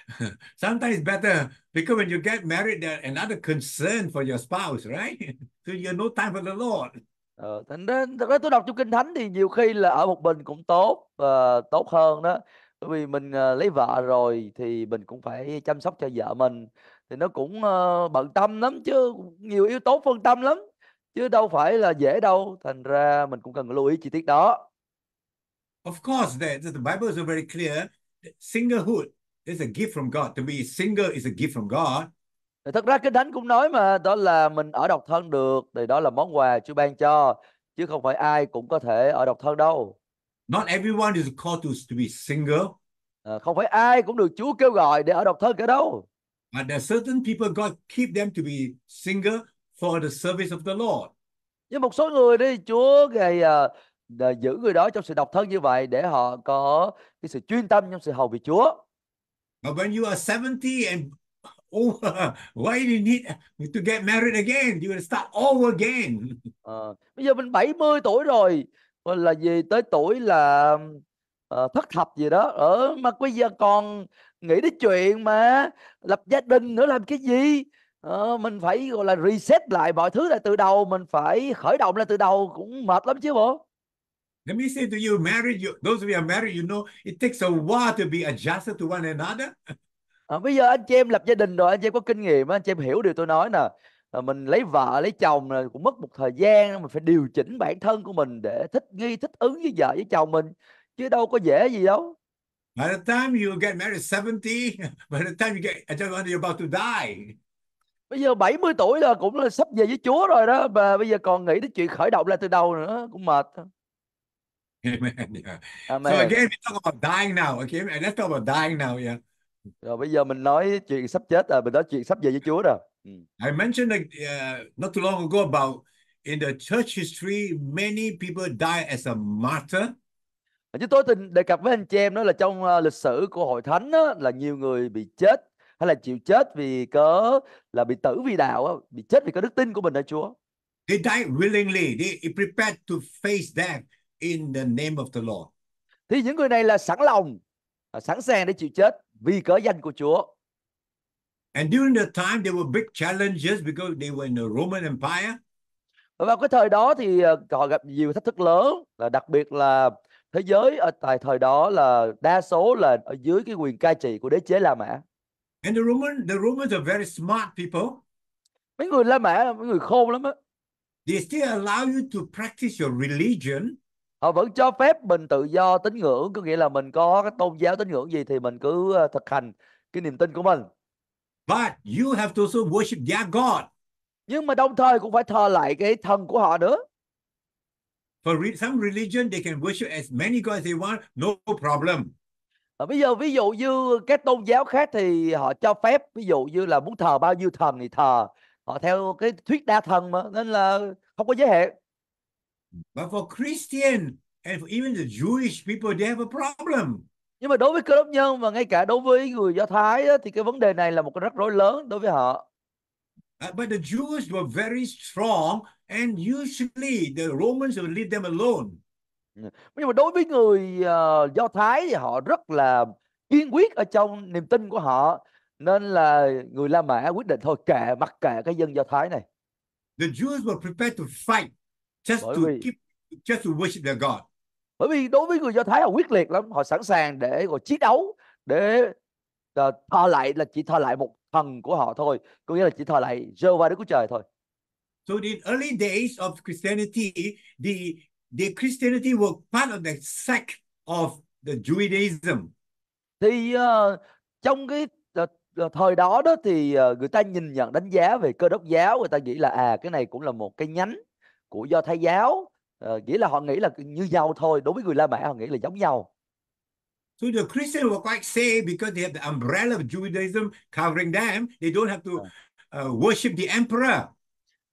Speaker 1: sometimes better because when you get married there another concern for your spouse, right? So you no time for the Lord. Ờ,
Speaker 2: thành ra, thật ra tôi đọc trong kinh thánh thì nhiều khi là ở một mình cũng tốt uh, tốt hơn đó bởi vì mình, ờ, lấy vợ rồi thì mình cũng phải chăm sóc cho vợ mình, thì nó cũng, ơ, ờ, bận tâm lắm chứ, nhiều yếu tố phân tâm lắm, chứ đâu phải là dễ đâu, thành ra mình cũng cần lưu ý chi tiết đó.
Speaker 1: Of course, the, the, Bible is very clear. that Singlehood is a gift from God. To be single is a gift from God. thật ra Kinh
Speaker 2: Thánh cũng nói mà, đó là mình ở độc thân được, thì đó là món quà Chúa ban cho, chứ không phải ai cũng có thể ở độc thân đâu.
Speaker 1: Not everyone is called to, to be single.
Speaker 2: À, không phải ai cũng được Chúa kêu gọi để ở độc thân cả đâu.
Speaker 1: But there are certain people God keep them to be single for the service of the Lord.
Speaker 2: Nhưng một số người đi Chúa ngày uh, ờ, giữ người đó trong sự độc thân như vậy để họ có cái sự chuyên
Speaker 1: tâm trong sự hầu việc Chúa. But when you are 70 and over, why do you need to get married again? You will start all again. À,
Speaker 2: bây giờ mình 70 tuổi rồi là gì tới tuổi là uh, thất thập gì đó ở ờ, mà bây giờ còn nghĩ đến chuyện mà lập gia đình nữa làm cái gì ờ, mình phải gọi là reset lại mọi thứ lại từ đầu mình phải khởi động lại từ đầu
Speaker 1: cũng mệt lắm chứ bộ Let me say to you, married, you, those of you are married, you know, it takes a while to be adjusted to one another.
Speaker 2: À, bây giờ anh chị em lập gia đình rồi, anh chị em có kinh nghiệm, anh chị em hiểu điều tôi nói nè rồi ờ, mình lấy vợ lấy chồng rồi cũng mất một thời gian mình phải điều chỉnh bản thân của mình để thích nghi thích ứng với vợ với chồng mình chứ đâu có dễ gì đâu
Speaker 1: By the time you get married 70, by the time you get I you're about to die.
Speaker 2: Bây giờ 70 tuổi là cũng là sắp về với Chúa rồi đó và bây giờ còn nghĩ tới chuyện khởi động lại từ đầu
Speaker 1: nữa cũng mệt. Amen. Yeah. Amen. So again we talk about dying now, okay? Let's talk about dying now, yeah.
Speaker 2: Rồi bây giờ mình nói chuyện sắp chết rồi, mình nói chuyện sắp về với Chúa
Speaker 1: rồi. Mm. I mentioned uh, not too long ago about in the church history, many people die as a martyr. chúng tôi từng
Speaker 2: đề cập với anh chị em đó là trong uh, lịch sử của hội thánh đó, là nhiều người bị chết hay là chịu chết vì cớ là bị tử vì đạo, bị chết vì có đức tin của mình ở Chúa. They
Speaker 1: died willingly.
Speaker 2: They prepared to face death in the name of the Lord. Thì những người này là sẵn lòng, à, sẵn sàng để chịu chết vì cớ danh
Speaker 1: của Chúa. And during that time, there were big challenges because they were in the Roman Empire.
Speaker 2: Và vào cái thời đó thì ờ, họ gặp nhiều thách thức lớn, là đặc biệt là thế giới ở tại thời đó là đa số là ở dưới cái quyền cai trị của đế chế La Mã.
Speaker 1: And the Roman, the Romans are very smart people. Mấy người La Mã, mấy người khôn lắm á. They still allow you to practice
Speaker 2: your religion. Họ vẫn cho phép mình tự do tín ngưỡng, có nghĩa là mình có cái tôn giáo tín ngưỡng gì thì mình cứ ờ, thực hành cái niềm tin của mình. But you have to also
Speaker 1: worship their God.
Speaker 2: Nhưng mà đồng thời cũng phải thờ lại cái thần của họ nữa.
Speaker 1: For re some religion they can worship as many gods they want, no problem.
Speaker 2: À, bây giờ ví dụ như các tôn giáo khác thì họ cho phép ví dụ như là muốn thờ bao nhiêu thần thì thờ họ theo cái thuyết đa thần mà nên là không có giới hạn.
Speaker 1: But for Christian and for even the Jewish people they have a problem nhưng mà
Speaker 2: đối với cơ đốc nhân và ngay cả đối với người Do Thái thì cái vấn đề này là một cái rắc rối lớn đối với họ.
Speaker 1: Uh, but the Jews were very strong and usually the Romans would leave them alone.
Speaker 2: Nhưng mà đối với người ờ, Do Thái thì họ rất là kiên quyết ở trong niềm tin của họ nên là người La Mã quyết định thôi kệ mặc kệ cái dân Do Thái này.
Speaker 1: The Jews were prepared to fight just to
Speaker 2: keep just to worship their God bởi vì đối với người do thái họ quyết liệt lắm họ sẵn sàng để gọi chiến đấu để uh, ờ, thờ lại là chỉ thờ lại một thần của họ thôi có nghĩa là chỉ thờ lại Jehovah Đức Chúa Trời thôi
Speaker 1: So in early days of Christianity, the the Christianity was part of the sect of the Judaism.
Speaker 2: Thì uh, trong cái uh, thời đó đó thì uh, người ta nhìn nhận đánh giá về cơ đốc giáo người ta nghĩ là à cái này cũng là một cái nhánh của do thái giáo Ờ, nghĩa là họ nghĩ là như nhau thôi. Đối với người La Mã họ nghĩ là giống nhau.
Speaker 1: So the Christians were quite safe because they have the umbrella of Judaism covering them. They don't have to ờ. uh, worship the emperor.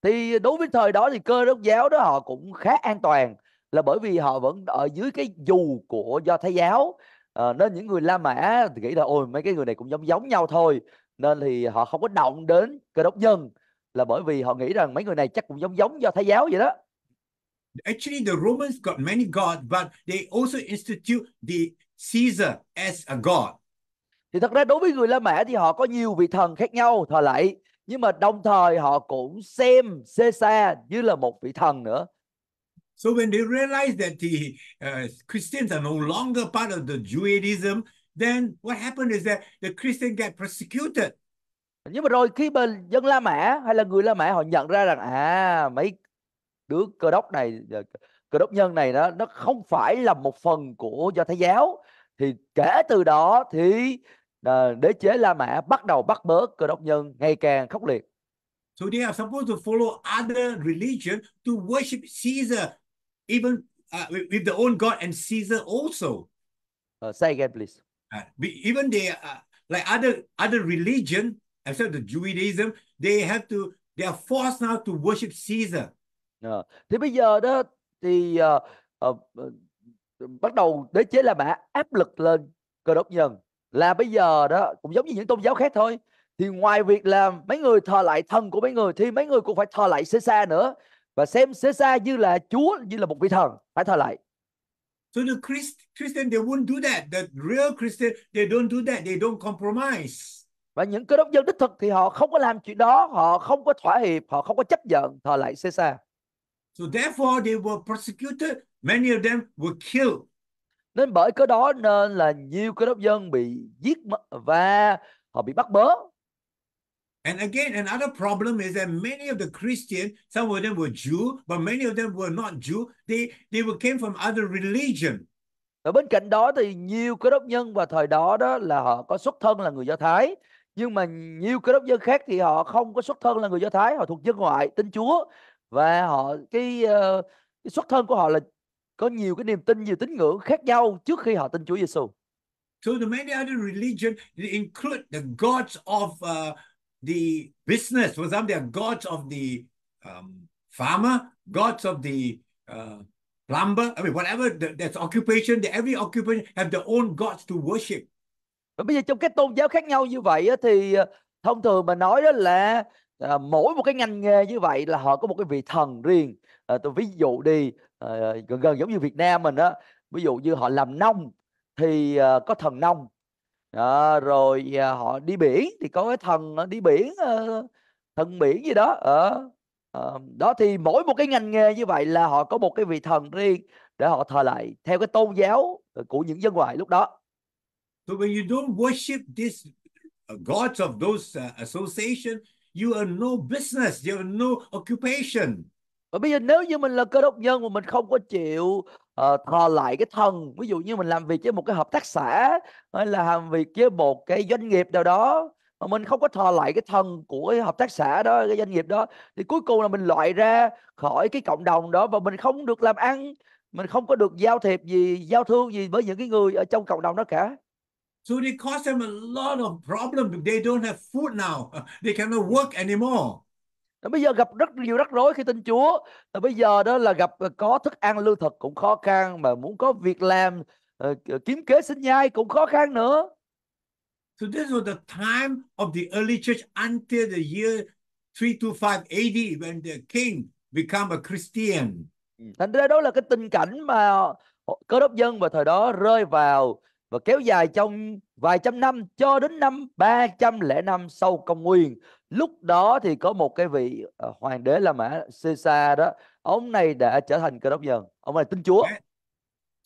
Speaker 2: Thì đối với thời đó thì cơ đốc giáo đó họ cũng khá an toàn là bởi vì họ vẫn ở dưới cái dù của do thái giáo à, nên những người La Mã thì nghĩ là ôi mấy cái người này cũng giống giống nhau thôi nên thì họ không có động đến cơ đốc nhân là bởi vì họ nghĩ rằng mấy người này chắc cũng giống giống do thái giáo vậy đó
Speaker 1: Actually, the Romans got many gods, but they also institute the Caesar as a god.
Speaker 2: Thì thật ra đối với người La Mã thì họ có nhiều vị thần khác nhau thờ lại, nhưng mà đồng thời họ cũng xem Caesar như là một vị thần nữa.
Speaker 1: So when they realize that the uh, Christians are no longer part of the Judaism, then what happened is that the Christians get persecuted. Nhưng mà rồi khi mà
Speaker 2: dân La Mã hay là người La Mã họ nhận ra rằng à mấy đứa cơ đốc này ờ, cơ đốc nhân này đó nó không phải là một phần của do thái giáo thì kể từ đó thì ờ, đế chế La Mã bắt đầu bắt bớ cơ đốc nhân ngày càng khốc
Speaker 1: liệt. So they are supposed to follow other religion to worship Caesar, even uh, with, with their own God and Caesar also. Uh, say again, please. Uh, even they uh, like other other religion, except the Judaism, they have to they are forced now to worship Caesar. Ờ, thì bây giờ đó
Speaker 2: thì, ờ, ờ, ờ, bắt đầu đế chế La Mã áp lực lên Cơ đốc nhân là bây giờ đó cũng giống như những tôn giáo khác thôi thì ngoài việc là mấy người thờ lại thần của mấy người thì mấy người cũng phải thờ lại Caesar nữa và xem Caesar như là Chúa như là một vị thần phải thờ lại.
Speaker 1: So the Christ, Christian they won't do that. The real Christian they don't do that. They don't compromise. Và những cơ đốc nhân đích thực thì họ không có làm chuyện
Speaker 2: đó, họ không có thỏa hiệp, họ không có chấp nhận thờ lại Caesar.
Speaker 1: So therefore they were persecuted, many of them were killed. Nên bởi cái đó nên là nhiều cơ đốc dân bị giết và họ bị bắt bớ. And again, another problem is that many of the Christians, some of them were Jew, but many of them were not Jew. They they were came from other religion. Và bên cạnh đó thì nhiều cơ đốc nhân và
Speaker 2: thời đó đó là họ có xuất thân là người Do Thái, nhưng mà nhiều cơ đốc dân khác thì họ không có xuất thân là người Do Thái, họ thuộc dân ngoại, tin Chúa và họ cái, uh, cái xuất thân của họ là có nhiều cái niềm tin nhiều tín ngưỡng khác nhau trước khi họ tin Chúa Giêsu.
Speaker 1: So the many other religion they include the gods of uh, the business. For example, there are gods of the um, farmer, gods of the uh, plumber. I mean, whatever the, that's occupation, the, every occupation have their own gods to worship.
Speaker 2: Và bây giờ trong các tôn giáo khác nhau như vậy thì ờ, thông thường mà nói đó là à, mỗi một cái ngành nghề như vậy là họ có một cái vị thần riêng à, tôi ví dụ đi à, gần gần giống như Việt Nam mình đó ví dụ như họ làm nông thì à, có thần nông à, rồi à, họ đi biển thì có cái thần đi biển à, thần biển gì đó Ở à, đó thì mỗi một cái ngành nghề như vậy là họ có một cái vị thần riêng để họ thờ lại theo cái tôn giáo của những dân ngoại lúc đó
Speaker 1: So when you don't worship these uh, gods of those uh, association You are no business, you are no occupation. Và bây giờ nếu như mình là cơ đốc nhân mà mình
Speaker 2: không có chịu uh, thờ lại cái thần, ví dụ như mình làm việc với một cái hợp tác xã hay là làm việc với một cái doanh nghiệp nào đó mà mình không có thờ lại cái thần của cái hợp tác xã đó, cái doanh nghiệp đó thì cuối cùng là mình loại ra khỏi cái cộng đồng đó và mình không được làm ăn, mình không có được giao thiệp gì, giao thương gì với những cái người ở trong cộng đồng đó cả.
Speaker 1: So they cause them a lot of problem. They don't have food now. They cannot work anymore. Đó, bây giờ gặp rất nhiều rắc rối khi tin Chúa. Rồi bây giờ đó là gặp ờ, có
Speaker 2: thức ăn lương thực cũng khó khăn mà muốn có việc làm uh, kiếm kế sinh nhai cũng khó khăn
Speaker 1: nữa. So this was the time of the early church until the year 325 AD when the king become a Christian. Ừ, thành ra
Speaker 2: đó là cái tình cảnh mà cơ đốc dân vào thời đó rơi vào và kéo dài trong vài trăm năm cho đến năm 305 sau công nguyên. Lúc đó thì có một cái vị ờ, hoàng đế La Mã Caesar đó, ông này đã trở thành cơ đốc
Speaker 1: nhân, ông này tin Chúa.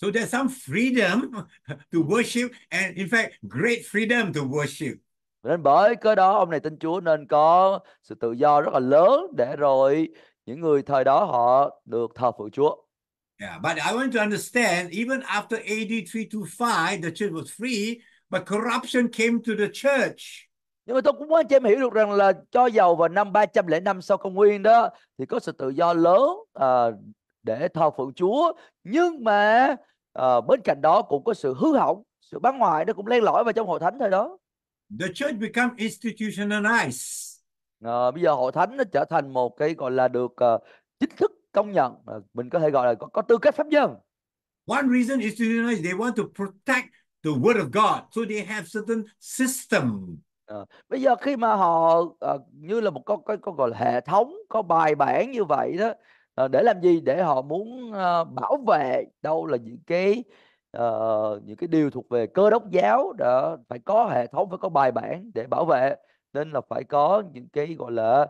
Speaker 1: So there's some freedom to worship and in fact great freedom to worship.
Speaker 2: Nên bởi cơ đó ông này tin Chúa nên có sự tự do rất là lớn để rồi những người thời đó họ được thờ phượng Chúa.
Speaker 1: Yeah, but I want to understand, even after AD 325, the church was free, but corruption came to the church.
Speaker 2: Nhưng mà tôi cũng muốn cho em hiểu được rằng là cho dầu vào năm 305 sau công nguyên đó thì có sự tự do lớn uh, để thờ phượng Chúa. Nhưng mà uh, bên cạnh đó cũng có sự hư hỏng, sự bán ngoại nó cũng len lỏi vào trong hội thánh thôi đó.
Speaker 1: The church become institutionalized. Uh,
Speaker 2: bây giờ hội thánh nó trở thành một cái gọi là được uh, chính thức công nhận mình có thể gọi là có,
Speaker 1: có tư cách pháp nhân. One reason is to you know, they want to protect the word of God, so they have certain system. À,
Speaker 2: bây giờ khi mà họ à, như là một có có có gọi là hệ thống có bài bản như vậy đó à, để làm gì để họ muốn à, bảo vệ đâu là những cái à, những cái điều thuộc về cơ đốc giáo đó phải có hệ thống phải có bài bản để bảo vệ nên là phải có những cái gọi
Speaker 1: là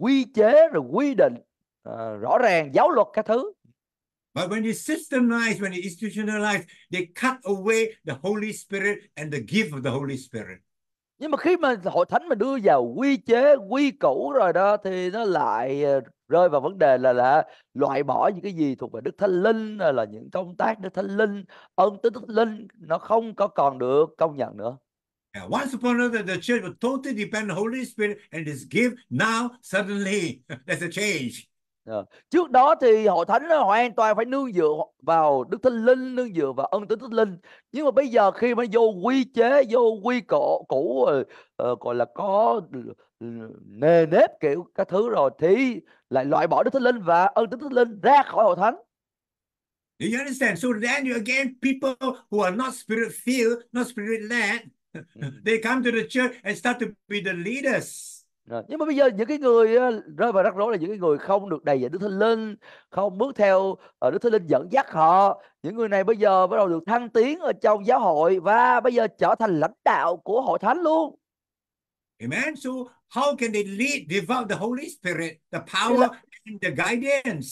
Speaker 1: quy chế rồi quy định Ờ, rõ ràng giáo luật các thứ But when you systemize, when you institutionalize, they cut away the Holy Spirit and the gift of the Holy Spirit.
Speaker 2: Nhưng mà khi mà hội thánh mà đưa vào quy chế, quy củ rồi đó thì nó lại ờ, rơi vào vấn đề là là loại bỏ những cái gì thuộc về Đức Thánh Linh là những công tác Đức Thánh Linh, ơn Đức Thánh Linh nó không có còn được
Speaker 1: công nhận nữa. Yeah, once upon another, the church would totally depend on the Holy Spirit and His gift. Now, suddenly, there's a change. Ờ,
Speaker 2: trước đó thì hội thánh hoàn toàn phải nương dựa vào đức thánh linh nương dựa vào ân tính thánh linh nhưng mà bây giờ khi mà vô quy chế vô quy cổ cũ uh, gọi là có ừ, nề nếp kiểu các thứ rồi thì lại loại bỏ đức thánh linh và ân tính thánh linh ra khỏi hội thánh
Speaker 1: Do you understand? So then you again, people who are not spirit filled, not spirit led, ừ. they come to the church and start to be the leaders rồi. nhưng mà
Speaker 2: bây giờ những cái người rơi vào rắc rối là những cái người không được đầy dạy đức thánh linh không bước theo ờ, đức thánh linh dẫn dắt họ những người này bây giờ bắt đầu được thăng tiến ở trong giáo hội và bây giờ trở thành lãnh đạo của hội thánh luôn
Speaker 1: Amen. So how can they lead without the Holy Spirit, the power là, and the guidance?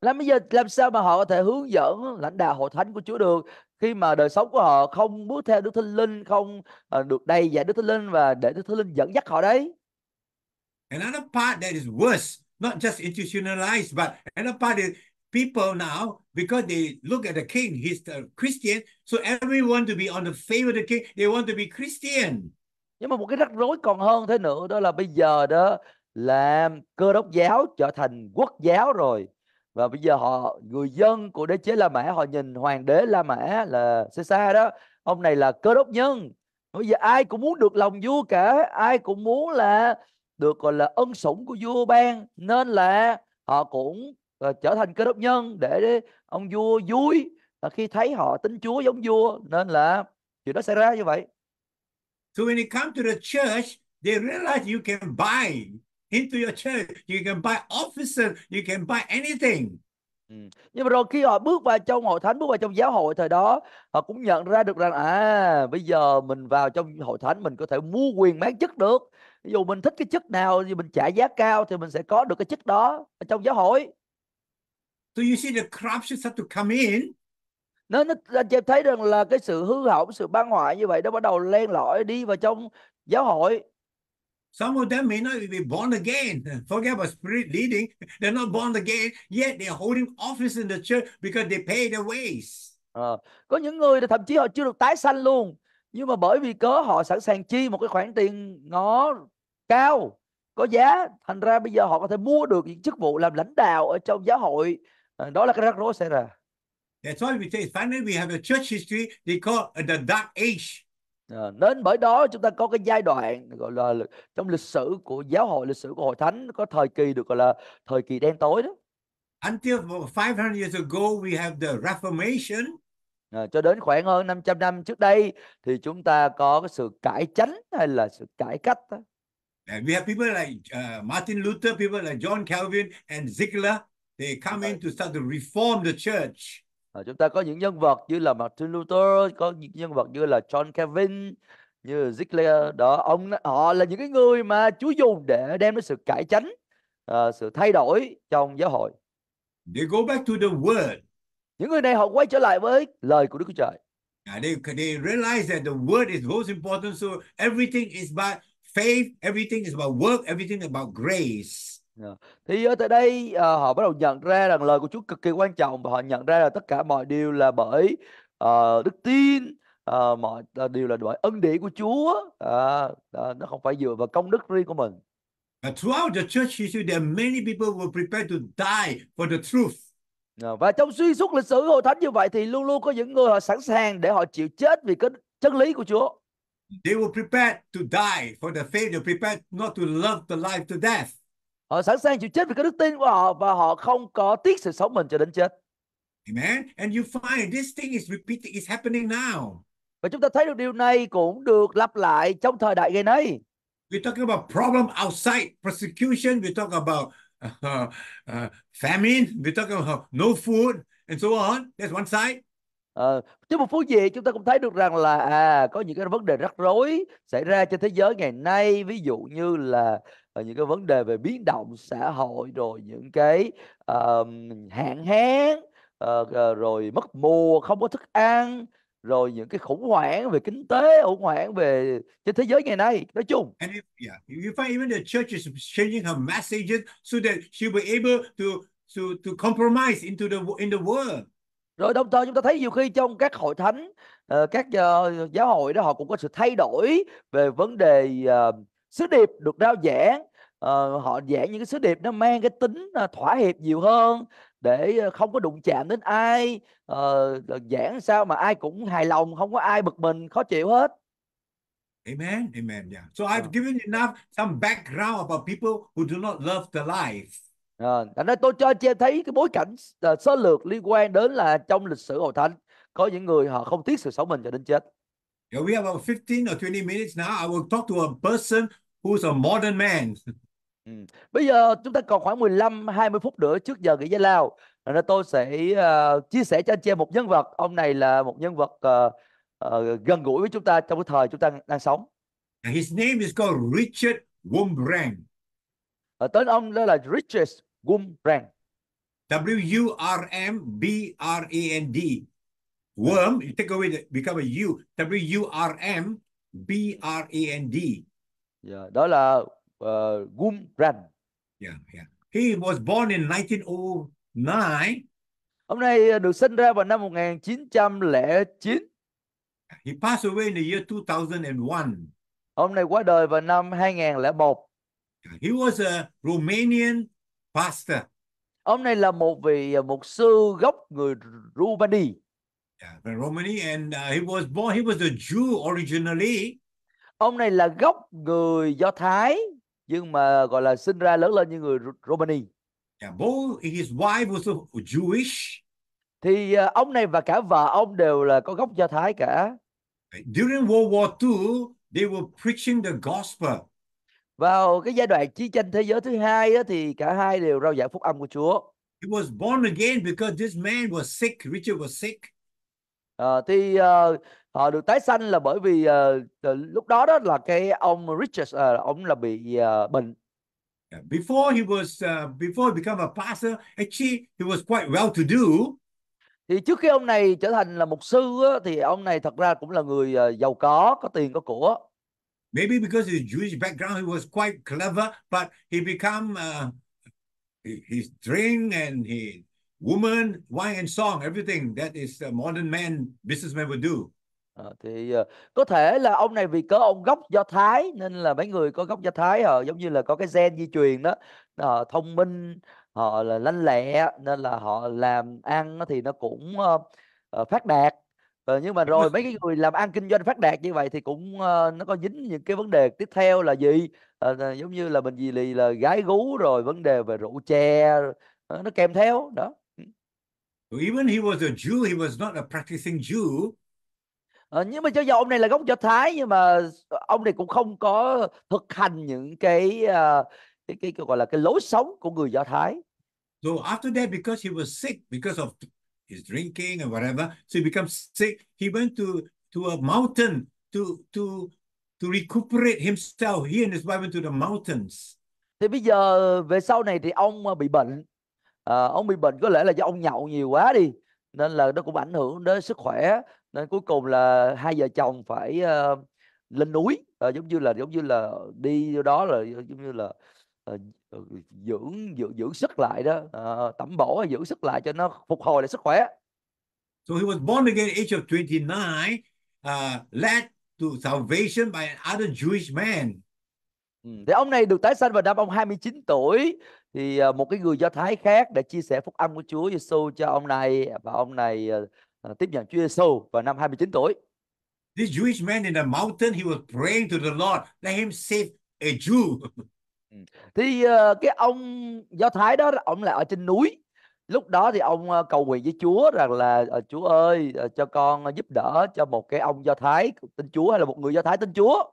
Speaker 1: Làm bây giờ làm
Speaker 2: sao mà họ có thể hướng dẫn lãnh đạo hội thánh của Chúa được khi mà đời sống của họ không bước theo Đức Thánh Linh, không uh, được đầy dạy Đức Thánh Linh và để Đức Thánh Linh dẫn dắt họ đấy.
Speaker 1: Another part that is worse, not just institutionalized, but another part is people now, because they look at the king, he's a Christian, so everyone to be on the favor of the king, they want to be Christian.
Speaker 2: Nhưng mà một cái rắc rối còn hơn thế nữa đó là bây giờ đó là cơ đốc giáo trở thành quốc giáo rồi và bây giờ họ người dân của đế chế La Mã họ nhìn hoàng đế La Mã là Caesar đó ông này là cơ đốc nhân bây giờ ai cũng muốn được lòng vua cả ai cũng muốn là được gọi là ân sủng của vua ban nên là họ cũng ờ, trở thành cơ đốc nhân để ông vua vui khi thấy họ tính Chúa giống vua nên là chuyện đó xảy
Speaker 1: ra như vậy. So when you come to the church, they realize you can buy into your church, you can buy officer, you can buy anything. Ừ. Nhưng
Speaker 2: mà rồi khi họ bước vào trong hội thánh, bước vào trong giáo hội thời đó, họ cũng nhận ra được rằng à bây giờ mình vào trong hội thánh mình có thể mua quyền bán chức được, ví dụ mình thích cái chức nào thì mình trả giá cao thì mình sẽ có được cái chức đó ở trong giáo hội so you see the corruption start to come in nó nó anh chị thấy rằng là cái sự hư hỏng sự ban hoại như vậy nó bắt đầu len lỏi đi vào trong
Speaker 1: giáo hội Some of them may not be born again. Forget about spirit leading. They're not born again, yet they're holding office in the church because they pay their ways. À,
Speaker 2: có những người thậm chí họ chưa được tái sanh luôn, nhưng mà bởi vì cớ họ sẵn sàng chi một cái khoản tiền nó cao có giá thành ra bây giờ họ có thể mua được những chức vụ làm lãnh đạo ở trong giáo hội ờ, đó là cái rắc rối xảy ra
Speaker 1: That's why we say finally we have a church history they call the dark age.
Speaker 2: Ờ, nên bởi đó chúng ta có cái giai đoạn gọi là trong lịch sử của giáo hội lịch sử của hội thánh có thời kỳ được gọi là thời kỳ đen tối đó.
Speaker 1: Until 500 years
Speaker 2: ago we have the Reformation. À, cho đến khoảng hơn 500 năm trước đây thì chúng ta có cái sự cải chánh hay là sự cải cách đó.
Speaker 1: Uh, we have people like uh, Martin Luther, people like John Calvin and Ziegler. They come in to start to reform the church. À, chúng ta có những nhân vật như là Martin Luther, có những nhân vật như là John
Speaker 2: Calvin, như Ziegler. Đó, ông họ là những cái người mà Chúa dùng để đem đến sự cải chánh, uh, sự thay đổi trong giáo hội. They go back to the word. Những người này họ quay trở lại với lời của Đức Chúa Trời.
Speaker 1: Yeah, à, they, they realize that the word is most important, so everything is by faith, everything is about work, everything is about grace. Yeah. Dạ.
Speaker 2: Thì ở ờ, tại đây uh, họ bắt đầu nhận ra rằng lời của Chúa cực kỳ quan trọng và họ nhận ra là tất cả mọi điều là bởi uh, đức tin, uh, mọi uh, điều là bởi ân điển của Chúa, uh, uh, nó không phải dựa vào công đức riêng của mình.
Speaker 1: And throughout the church history, there are many people who were prepared to die for the truth. Dạ, và
Speaker 2: trong suy suốt lịch sử hội thánh như vậy thì luôn luôn có những người họ sẵn sàng để họ chịu chết vì cái chân lý của
Speaker 1: Chúa. They were prepared to die for the faith. They were prepared not to love the life to death. Họ sẵn sàng chịu
Speaker 2: chết vì cái đức tin
Speaker 1: của họ và họ
Speaker 2: không có tiếc sự sống mình cho đến chết.
Speaker 1: Amen. And you find this thing is repeating, is happening now. Và chúng ta thấy được điều này
Speaker 2: cũng được lặp lại trong thời đại ngày nay.
Speaker 1: We're talking about problem outside persecution. we talk about uh, uh, famine. we talk about no food and so on. That's one side. Ờ,
Speaker 2: trên một phút gì chúng ta cũng thấy được rằng là à có những cái vấn đề rắc rối xảy ra trên thế giới ngày nay ví dụ như là uh, những cái vấn đề về biến động xã hội rồi những cái uh, hạn hán uh, rồi mất mùa không có thức ăn rồi những cái khủng hoảng về kinh tế khủng hoảng về trên thế giới ngày nay nói chung
Speaker 1: to to compromise into the in the world rồi đồng thời chúng ta thấy nhiều khi trong các hội thánh ờ, các ờ, giáo hội đó
Speaker 2: họ cũng có sự thay đổi về vấn đề ờ, sứ điệp được rao giảng họ giảng những cái sứ điệp nó mang cái tính thỏa hiệp nhiều hơn để không có đụng chạm đến ai giảng sao mà ai cũng hài lòng không có ai bực mình khó chịu hết
Speaker 1: Amen, amen, yeah. So I've given enough some background about people who do not love the life
Speaker 2: à, anh nói tôi cho anh chị em thấy cái bối cảnh uh, ờ, số lược liên quan đến là trong lịch sử hội thánh có những người họ không tiếc sự sống mình cho đến chết
Speaker 1: Yeah, we have about 15 or 20 minutes now. I will talk to a person who's a modern man.
Speaker 2: Ừ, bây giờ chúng ta còn khoảng 15 20 phút nữa trước giờ nghỉ giải lao. Nên tôi sẽ uh, chia sẻ cho anh chị em một nhân vật. Ông này là một nhân vật uh, uh, gần gũi với chúng ta
Speaker 1: trong cái thời chúng ta đang sống. And his name is called Richard Wombrand tên ông đó là Richard Gumbrand W U R M B R A e N D worm you take away the, become a U W U R M B R A e N D yeah, dạ, đó là uh, Gumbrand yeah yeah he was born in 1909 Ông này được sinh ra vào năm 1909. He passed away in the year 2001.
Speaker 2: Ông này qua đời vào năm 2001. He was
Speaker 1: a Romanian pastor. Ông này là một vị à, mục sư gốc người Rumani. Yeah, à, Romani and uh, he was born he was a Jew originally.
Speaker 2: Ông này là gốc người Do Thái nhưng mà gọi là sinh ra lớn lên như người Romani. Yeah, both his wife was a Jewish. Thì uh, ông này và cả vợ ông đều là có gốc Do Thái cả.
Speaker 1: During World War II, they were preaching the gospel.
Speaker 2: Vào cái giai đoạn chiến tranh thế giới thứ hai đó thì cả hai đều rao giảng phúc âm của Chúa.
Speaker 1: He was born again because this man was sick. Richard was sick.
Speaker 2: À, thì uh, họ được tái sanh là bởi vì uh, lúc đó đó là cái ông Richard uh, ông là bị uh, bệnh.
Speaker 1: Before he was uh, before he became a pastor, actually he was quite well to do.
Speaker 2: Thì trước khi ông này trở thành là mục sư thì ông này thật ra cũng là người giàu có,
Speaker 1: có tiền có của. Maybe because his Jewish background, he was quite clever, but he become uh, he, drink and he woman, wine and song, everything that is a modern man businessman would do. À, thì uh, có
Speaker 2: thể là ông này vì có ông gốc do Thái nên là mấy người có gốc do Thái họ ờ, giống như là có cái gen di truyền đó họ ờ, thông minh họ là lanh lẹ nên là họ làm ăn thì nó cũng uh, phát đạt Ờ, nhưng mà rồi mấy cái người làm ăn kinh doanh phát đạt như vậy thì cũng, ờ, nó có dính những cái vấn đề tiếp theo là gì? Ờ, ờ giống như là mình gì lì là gái gú rồi vấn đề về rượu chè, ờ, nó kèm theo, đó.
Speaker 1: Even he was a Jew, he was not a practicing Jew. Ờ, nhưng mà cho dù ông này là gốc cho
Speaker 2: Thái nhưng mà ờ, ông này cũng không có thực hành những cái, ờ, cái cái, gọi là, cái lối sống của người Do Thái.
Speaker 1: So after that, because he was sick, because of he's drinking and whatever. So he becomes sick. He went to, to a mountain to, to, to recuperate himself. He and his wife went to the mountains. Thì bây
Speaker 2: giờ ờ, về sau này thì ông ờ, bị bệnh. À, ông bị bệnh có lẽ là do ông nhậu nhiều quá đi. Nên là nó cũng ảnh hưởng đến sức khỏe. Nên cuối cùng là hai vợ chồng phải uh, lên núi. À, giống như là giống như là đi đó là giống như là uh, dưỡng dưỡng dưỡng sức lại đó uh, tẩm bổ dưỡng sức lại cho nó phục hồi lại sức
Speaker 1: khỏe so he was born again at age of 29 uh, led to salvation by another Jewish man
Speaker 2: ừ, thì ông này được tái sanh vào năm ông 29 tuổi thì ờ, một cái người Do Thái khác để chia sẻ phúc âm của Chúa Giêsu cho ông này và ông này ờ, tiếp nhận Chúa Giêsu vào năm 29 tuổi.
Speaker 1: This Jewish man in the mountain he was praying to the Lord, let him save a Jew. thì
Speaker 2: uh, cái ông do thái đó ông là ở trên núi lúc đó thì ông ờ, cầu nguyện với Chúa rằng là ờ, Chúa ơi cho con giúp đỡ cho một cái ông Do Thái tin Chúa hay là
Speaker 1: một người Do Thái tin Chúa.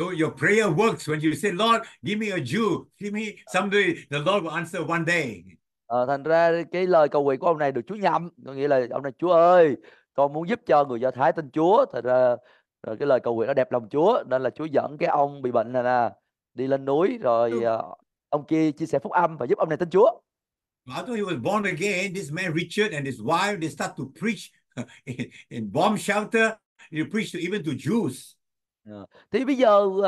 Speaker 1: So your prayer works when you say Lord give me a Jew, give me somebody the Lord will answer one day.
Speaker 2: À, thành ra cái lời cầu nguyện của ông này được Chúa nhầm, có nghĩa là ông này Chúa ơi, con muốn giúp cho người Do Thái tin Chúa, thành ra cái lời cầu nguyện nó đẹp lòng Chúa nên là Chúa dẫn cái ông bị bệnh này nè đi lên núi rồi uh, ông kia chia sẻ phúc âm và giúp ông này tin Chúa.
Speaker 1: After he was born again, this man Richard and his wife they start to preach in, in bomb shelter. They preach to even to Jews. Ờ,
Speaker 2: thì bây giờ uh,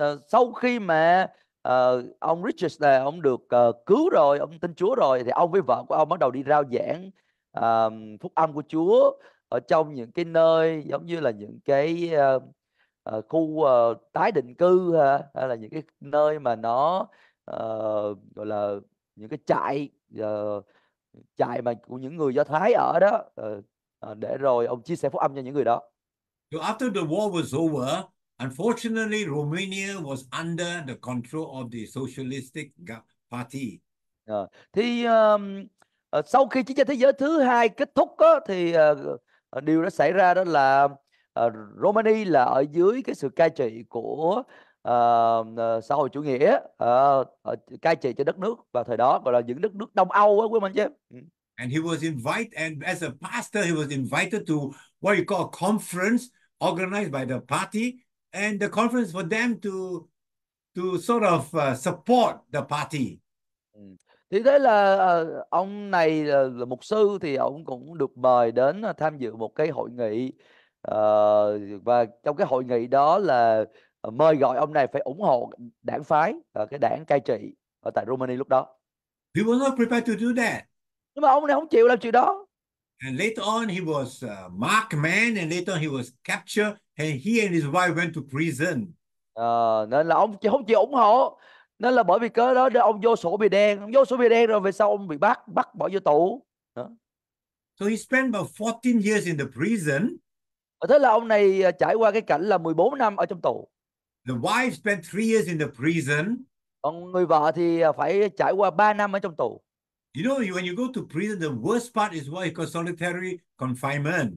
Speaker 2: uh, sau khi mà uh, ông Richard này ông được uh, cứu rồi, ông tin Chúa rồi thì ông với vợ của ông bắt đầu đi rao giảng uh, phúc âm của Chúa ở trong những cái nơi giống như là những cái uh, uh, khu uh, tái định cư ha, hay là những cái nơi mà nó uh, gọi là những cái trại uh, trại mà của những người Do Thái ở đó uh, để rồi ông chia sẻ phúc âm cho những người đó.
Speaker 1: So after the war was over, unfortunately Romania was under the control of the socialistic party. uh,
Speaker 2: thì um, uh, sau khi chiến tranh thế giới thứ hai kết thúc đó, thì uh, điều đã xảy ra đó là uh, ờ, Romania là ở dưới cái sự cai trị của uh, xã hội chủ nghĩa uh, cai trị cho đất nước và thời đó gọi là những đất nước Đông
Speaker 1: Âu á quý anh chị And he was invited and as a pastor he was invited to what you call a conference organized by the party and the conference for them to to sort of uh, support the party.
Speaker 2: Ừ. Thì thế là ông này là, là mục sư thì ông cũng được mời đến tham dự một cái hội nghị Ờ, và trong cái hội nghị đó là ờ, mời gọi ông này phải ủng hộ đảng phái ờ, cái đảng cai trị ở tại Romania lúc đó.
Speaker 1: He was not prepared to do that. Nhưng mà ông này không chịu làm chuyện đó. And later on he was a man and later on he was captured and he and his wife went to prison. Ờ, nên là ông không chịu ủng hộ nên là bởi vì cớ
Speaker 2: đó ông vô sổ bị đen ông vô sổ bị đen rồi về sau ông bị bắt bắt bỏ vô tù
Speaker 1: đó. so he spent about 14 years in the prison Thế là ông này à, trải qua cái cảnh là 14 năm ở trong tù. The wife spent three years in the prison. Còn người vợ
Speaker 2: thì à, phải trải qua 3 năm ở trong tù.
Speaker 1: You know, when you go to prison, the worst part is what is called solitary confinement.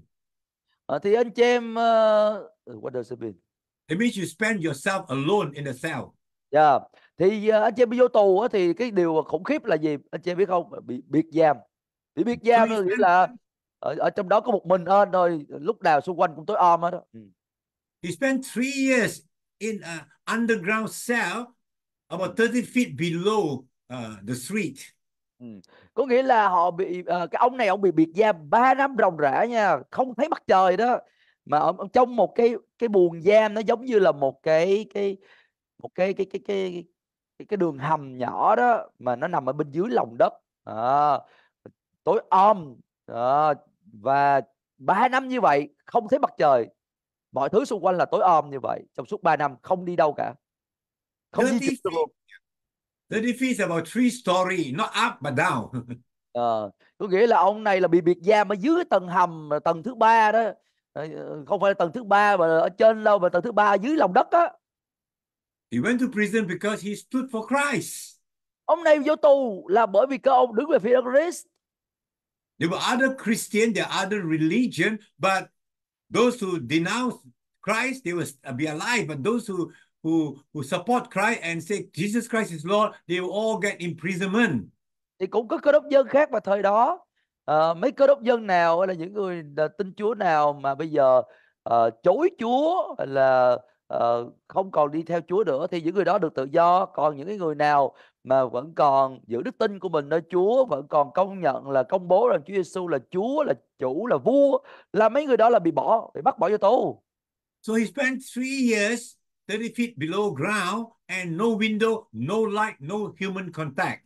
Speaker 1: À, thì anh chị em, uh, what does it mean? It means you spend yourself alone in the cell. Yeah. Dạ. Thì uh, anh chị em đi vô
Speaker 2: tù á, thì cái điều khủng khiếp là gì? Anh chị em biết không? Bị biệt giam. Bị biệt giam so nghĩa là ở, ở trong đó có một mình ơn à, thôi lúc nào xung quanh cũng tối om hết đó. Ừ.
Speaker 1: He spent three years in an underground cell about 30 feet below uh, the street. Ừ.
Speaker 2: Có nghĩa là họ bị uh, cái ông này ông bị biệt giam 3 năm ròng rã nha, không thấy mặt trời đó. Mà ông trong một cái cái buồng giam nó giống như là một cái cái một cái cái cái cái cái, cái đường hầm nhỏ đó mà nó nằm ở bên dưới lòng đất. À, tối om à, và ba năm như vậy không thấy mặt trời mọi thứ xung quanh là tối om như vậy trong suốt 3 năm không đi đâu cả
Speaker 1: không 30 di chuyển luôn 30 feet about three story not up but down ờ, có nghĩa là ông này là bị
Speaker 2: biệt giam ở dưới tầng hầm tầng thứ ba đó ờ, không phải là tầng thứ ba mà ở trên đâu mà tầng thứ ba dưới lòng đất á
Speaker 1: He went to prison because he stood for Christ. Ông này vô tù là bởi vì cơ ông đứng về phía Christ. There were other Christian, there are other religion, but those who denounce Christ, they will be alive. But those who who who support Christ and say Jesus Christ is Lord, they will all get imprisonment.
Speaker 2: Thì cũng có cơ đốc dân khác vào thời đó. Uh, mấy cơ đốc dân nào hay là những người tin Chúa nào mà bây giờ uh, chối Chúa là uh, không còn đi theo Chúa nữa thì những người đó được tự do còn những cái người nào mà vẫn còn giữ đức tin của mình nơi Chúa vẫn còn công nhận là công bố rằng Chúa Giêsu là
Speaker 1: Chúa là chủ là vua là mấy người đó là bị bỏ bị bắt bỏ vô tù. So he spent three years 30 feet below ground and no window, no light, no human contact.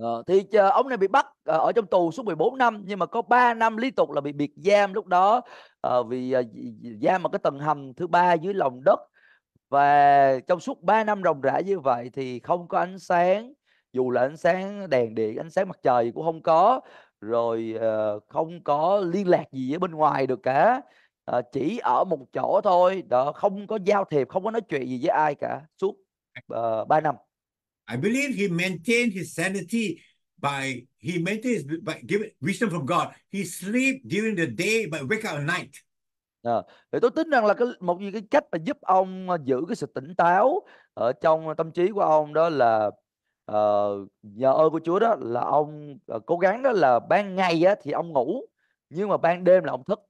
Speaker 2: Ờ, thì ông này bị bắt ờ, ở trong tù suốt 14 năm nhưng mà có 3 năm liên tục là bị biệt giam lúc đó uh, vì uh, giam ở cái tầng hầm thứ ba dưới lòng đất và trong suốt 3 năm ròng rã như vậy thì không có ánh sáng dù là ánh sáng đèn điện ánh sáng mặt trời cũng không có rồi ờ, không có liên lạc gì với bên ngoài được cả ờ, chỉ ở một chỗ thôi đó không có giao thiệp không có nói chuyện gì với ai cả suốt uh, ờ, 3 năm
Speaker 1: I believe he maintained his sanity by he maintained his, by giving wisdom from God. He sleep during the day but wake up at night à, ờ, thì tôi tin rằng là cái một cái
Speaker 2: cách mà giúp ông ờ, giữ cái sự tỉnh táo ở trong ờ, tâm trí của ông đó là uh, nhờ ơn của Chúa đó là ông uh, cố gắng đó là ban ngày á, thì ông ngủ
Speaker 1: nhưng mà ban đêm là ông thức.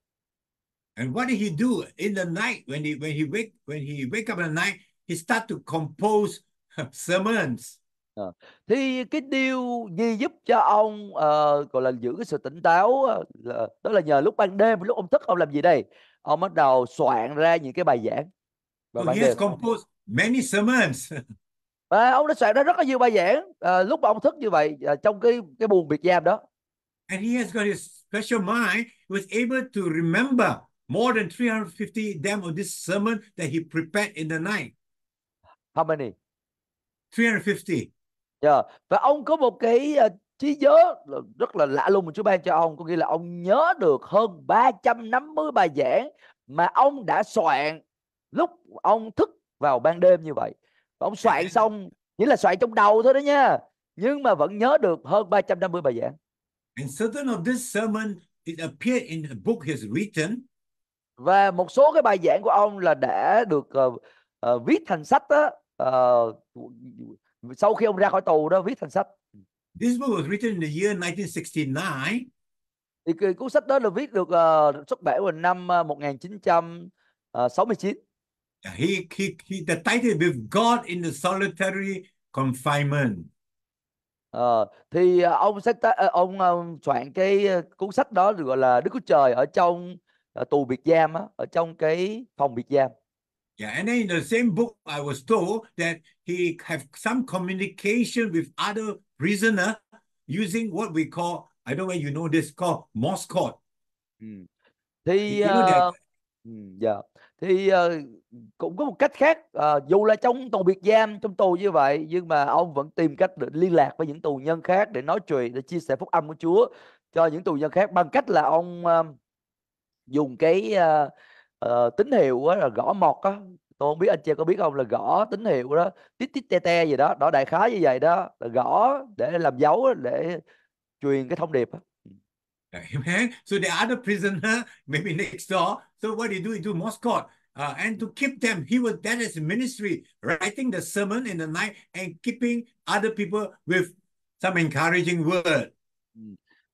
Speaker 1: And what did he do in the night when he when he wake when he wake up at night he start to compose sermons. À.
Speaker 2: Thì cái điều gì giúp cho ông uh, gọi là giữ cái sự tỉnh táo uh, là, đó là nhờ lúc ban đêm lúc ông thức ông làm gì đây? ông bắt đầu soạn ra những cái bài giảng
Speaker 1: và so oh, he composed many sermons
Speaker 2: và ông đã soạn ra rất là nhiều bài giảng à, lúc mà ông thức như vậy à, trong cái cái buồng biệt giam đó
Speaker 1: and he has got his special mind he was able to remember more than 350 them of this sermon that he prepared in the night how many 350 yeah.
Speaker 2: Dạ. và ông có một cái uh, trí nhớ là rất là lạ luôn mà Chúa ban cho ông có nghĩa là ông nhớ được hơn 350 bài giảng mà ông đã soạn lúc ông thức vào ban đêm như vậy và ông soạn xong chỉ là soạn trong đầu thôi đó nha nhưng mà vẫn nhớ được hơn 350 bài giảng
Speaker 1: and certain of this sermon it appeared in a book he's written
Speaker 2: và một số cái bài giảng của ông là đã được uh, uh, viết thành sách đó uh, ờ, sau khi ông ra khỏi tù đó viết thành sách
Speaker 1: This book was written in the year 1969. Thì
Speaker 2: cuốn sách đó là viết được uh, xuất bản vào năm 1969.
Speaker 1: Ờ, ờ, he, he, he, the title with God in the solitary confinement.
Speaker 2: Ờ, uh, thì ông sách ông, ông soạn cái cuốn sách đó được gọi là Đức Chúa Trời ở trong ở tù biệt giam á, ở trong cái phòng biệt giam.
Speaker 1: Yeah, and then in the same book I was told that he have some communication with other prisoner using what we call, I don't know you know this, called Morse code. Ừ. Thì, you know uh, ờ, yeah. Ừ. Dạ. Thì ờ,
Speaker 2: cũng có một cách khác, uh, dù là trong tù biệt giam, trong tù như vậy, nhưng mà ông vẫn tìm cách để liên lạc với những tù nhân khác để nói chuyện, để chia sẻ phúc âm của Chúa cho những tù nhân khác bằng cách là ông uh, dùng cái uh, uh, tín hiệu là gõ mọt đó, tôi không biết anh chị có biết không là gõ tín hiệu đó tít tít te te gì đó đó đại khái như vậy đó là gõ để làm dấu để truyền cái thông điệp
Speaker 1: Amen. So the other prisoner, maybe next door. So what he do? He do Morse code. Uh, and to keep them, he was there as ministry, writing the sermon in the night and keeping other people with some encouraging word. Ừ.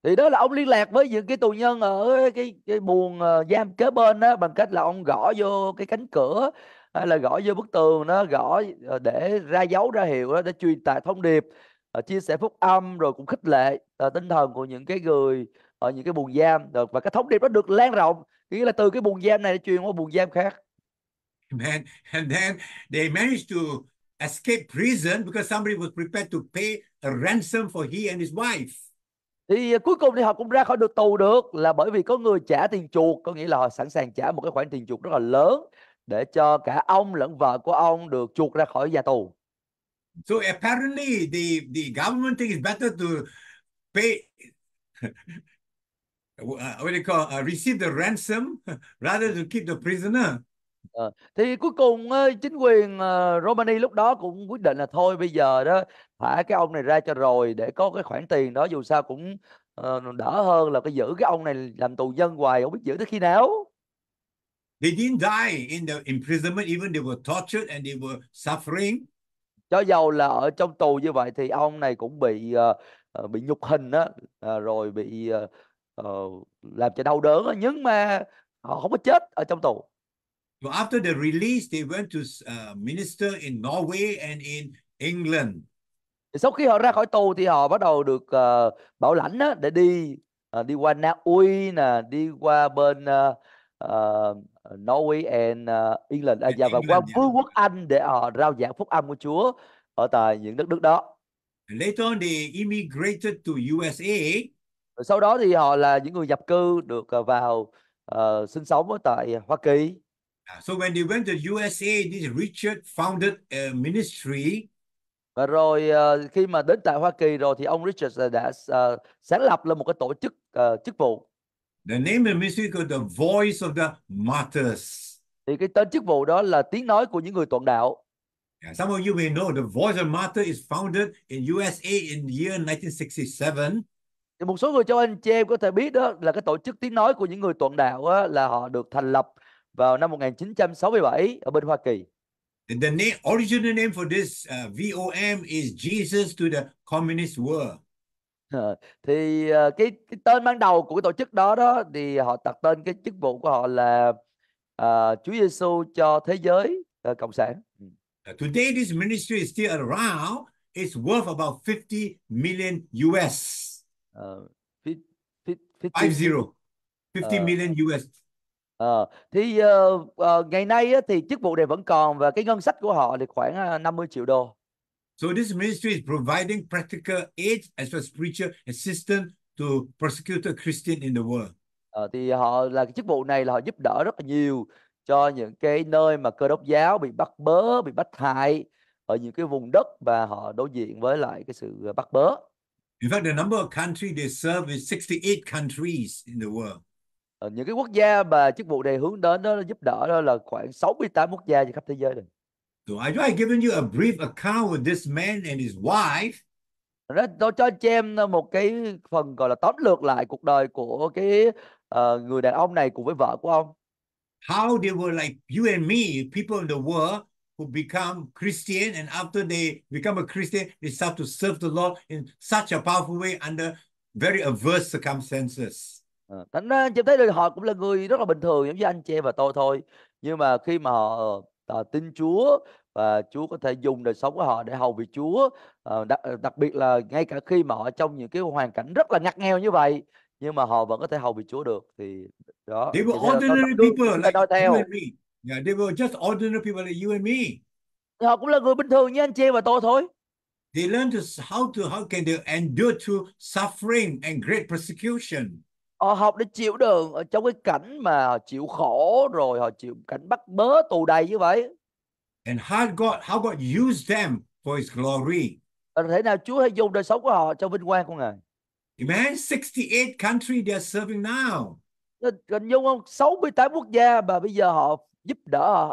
Speaker 2: Thì đó là ông liên lạc với những cái tù nhân ở cái, cái buồng uh, giam kế bên đó bằng cách là ông gõ vô cái cánh cửa hay là gõ vô bức tường nó gõ ờ, để ra dấu ra hiệu đó để truyền tải thông điệp ờ, chia sẻ phúc âm rồi cũng khích lệ ờ, tinh thần của những cái người ở những cái buồng giam được và cái thông điệp đó được lan rộng nghĩa là từ cái buồng giam này truyền qua buồng giam khác
Speaker 1: Amen. And then they managed to escape prison because somebody was prepared to pay a ransom for he and his wife.
Speaker 2: Thì cuối cùng thì họ cũng ra khỏi được tù được là bởi vì có người trả tiền chuộc, có nghĩa là họ sẵn sàng trả một cái khoản tiền chuộc rất là lớn để cho cả ông lẫn vợ của ông được chuộc ra khỏi nhà tù.
Speaker 1: So apparently the the government thinks it's better to pay uh, what do you call uh, receive the ransom rather to keep the prisoner. À, thì
Speaker 2: cuối cùng chính quyền uh, ờ, Romania lúc đó cũng quyết định là thôi bây giờ đó thả cái ông này ra cho rồi để có cái khoản tiền đó dù sao cũng uh, đỡ hơn là cái giữ cái ông này làm tù nhân hoài không biết
Speaker 1: giữ tới khi nào. They didn't die in the imprisonment, even they were tortured and they were suffering.
Speaker 2: Cho dầu là ở trong tù như vậy thì ông này cũng bị uh, bị nhục hình á, uh, rồi bị uh, làm cho đau đớn á, nhưng mà họ không có chết ở trong tù.
Speaker 1: So after the release, they went to uh, minister in Norway and in England. Sau
Speaker 2: khi họ ra khỏi tù thì họ bắt đầu được uh, bảo lãnh á, để đi uh, đi qua Na Uy nè, đi qua bên uh, uh, Norway and uh, England à, dạ và vâng, qua dạ vương quốc Anh để họ ờ, uh, rao giảng phúc âm của Chúa ở tại những đất nước đó. Later on they immigrated to USA. sau đó thì họ là những người nhập cư được ờ, vào uh, sinh sống ở tại Hoa Kỳ.
Speaker 1: À, so when they went to USA, this Richard founded a ministry. Và rồi uh, khi
Speaker 2: mà đến tại Hoa Kỳ rồi thì ông Richard đã uh, sáng lập lên một cái tổ chức uh, chức vụ.
Speaker 1: The name of ministry called the voice of the martyrs. Thì cái tên chức vụ đó là tiếng nói của những người tuần đạo. Yeah, some of you may know the voice of martyr is founded in USA in the year 1967. Thì một số người cho anh chị em có thể biết đó là cái
Speaker 2: tổ chức tiếng nói của những người tuần đạo á, là họ được thành lập vào năm 1967 ở
Speaker 1: bên Hoa Kỳ. The name, original name for this uh, VOM is Jesus to the Communist World. Ờ,
Speaker 2: thì, ờ, cái cái tên ban đầu của cái tổ chức đó đó thì họ đặt tên cái chức vụ của họ là, ờ, Chúa Giêsu cho thế
Speaker 1: giới, ờ, cộng sản. Ừ. today, this ministry is still around. It's worth about 50 million US. Ờ, fif fif fifty 50, fif 50 Ờ. million US. Ờ,
Speaker 2: thì, ờ, ờ, ngày nay á thì chức vụ này vẫn còn và cái ngân sách của họ thì khoảng, a, ờ, 50 triệu đô.
Speaker 1: So this ministry is providing practical aid as well as spiritual assistance to persecuted Christian in the world.
Speaker 2: À, thì họ là cái chức vụ này là họ giúp đỡ rất là nhiều cho những cái nơi mà cơ đốc giáo bị bắt bớ, bị bắt hại ở những cái vùng đất và họ đối diện với lại cái sự bắt bớ.
Speaker 1: In fact, the number of countries they serve is 68 countries in the
Speaker 2: world. Ở ờ, những cái quốc gia mà chức vụ này hướng đến đó giúp đỡ đó là khoảng 68 quốc gia trên khắp thế giới rồi.
Speaker 1: So I have given you a brief account with this man and his wife.
Speaker 2: Rất tôi cho anh em một cái phần gọi là tóm lược lại cuộc đời của cái uh, người đàn ông này cùng với vợ của ông.
Speaker 1: How they were like you and me, people in the world who become Christian and after they become a Christian, they start to serve the Lord in such a powerful way under very adverse circumstances. Ờ,
Speaker 2: thành ra anh chị thấy được họ cũng là người rất là bình thường giống như anh chị và tôi thôi. Nhưng mà khi mà họ à, tin Chúa và Chúa có thể dùng đời sống của họ để hầu vì Chúa à, đặc, ờ, đặc biệt là ngay cả khi mà họ trong những cái hoàn cảnh rất là ngặt nghèo như vậy nhưng mà họ vẫn có thể hầu vì Chúa được thì đó they were ordinary
Speaker 1: people like theo. you and me yeah, they were just ordinary people like you and me họ cũng là người bình thường như anh chị và tôi thôi they learn how to how can they endure to suffering and great persecution họ học để
Speaker 2: chịu đựng ở trong cái cảnh mà họ chịu khổ rồi họ chịu cảnh bắt bớ tù đầy như vậy
Speaker 1: and how God how God used them for His glory thế nào Chúa hay dùng đời sống của họ cho vinh quang của ngài Imagine 68 country they are serving now.
Speaker 2: Hình dung không? 68 quốc gia mà bây giờ họ giúp đỡ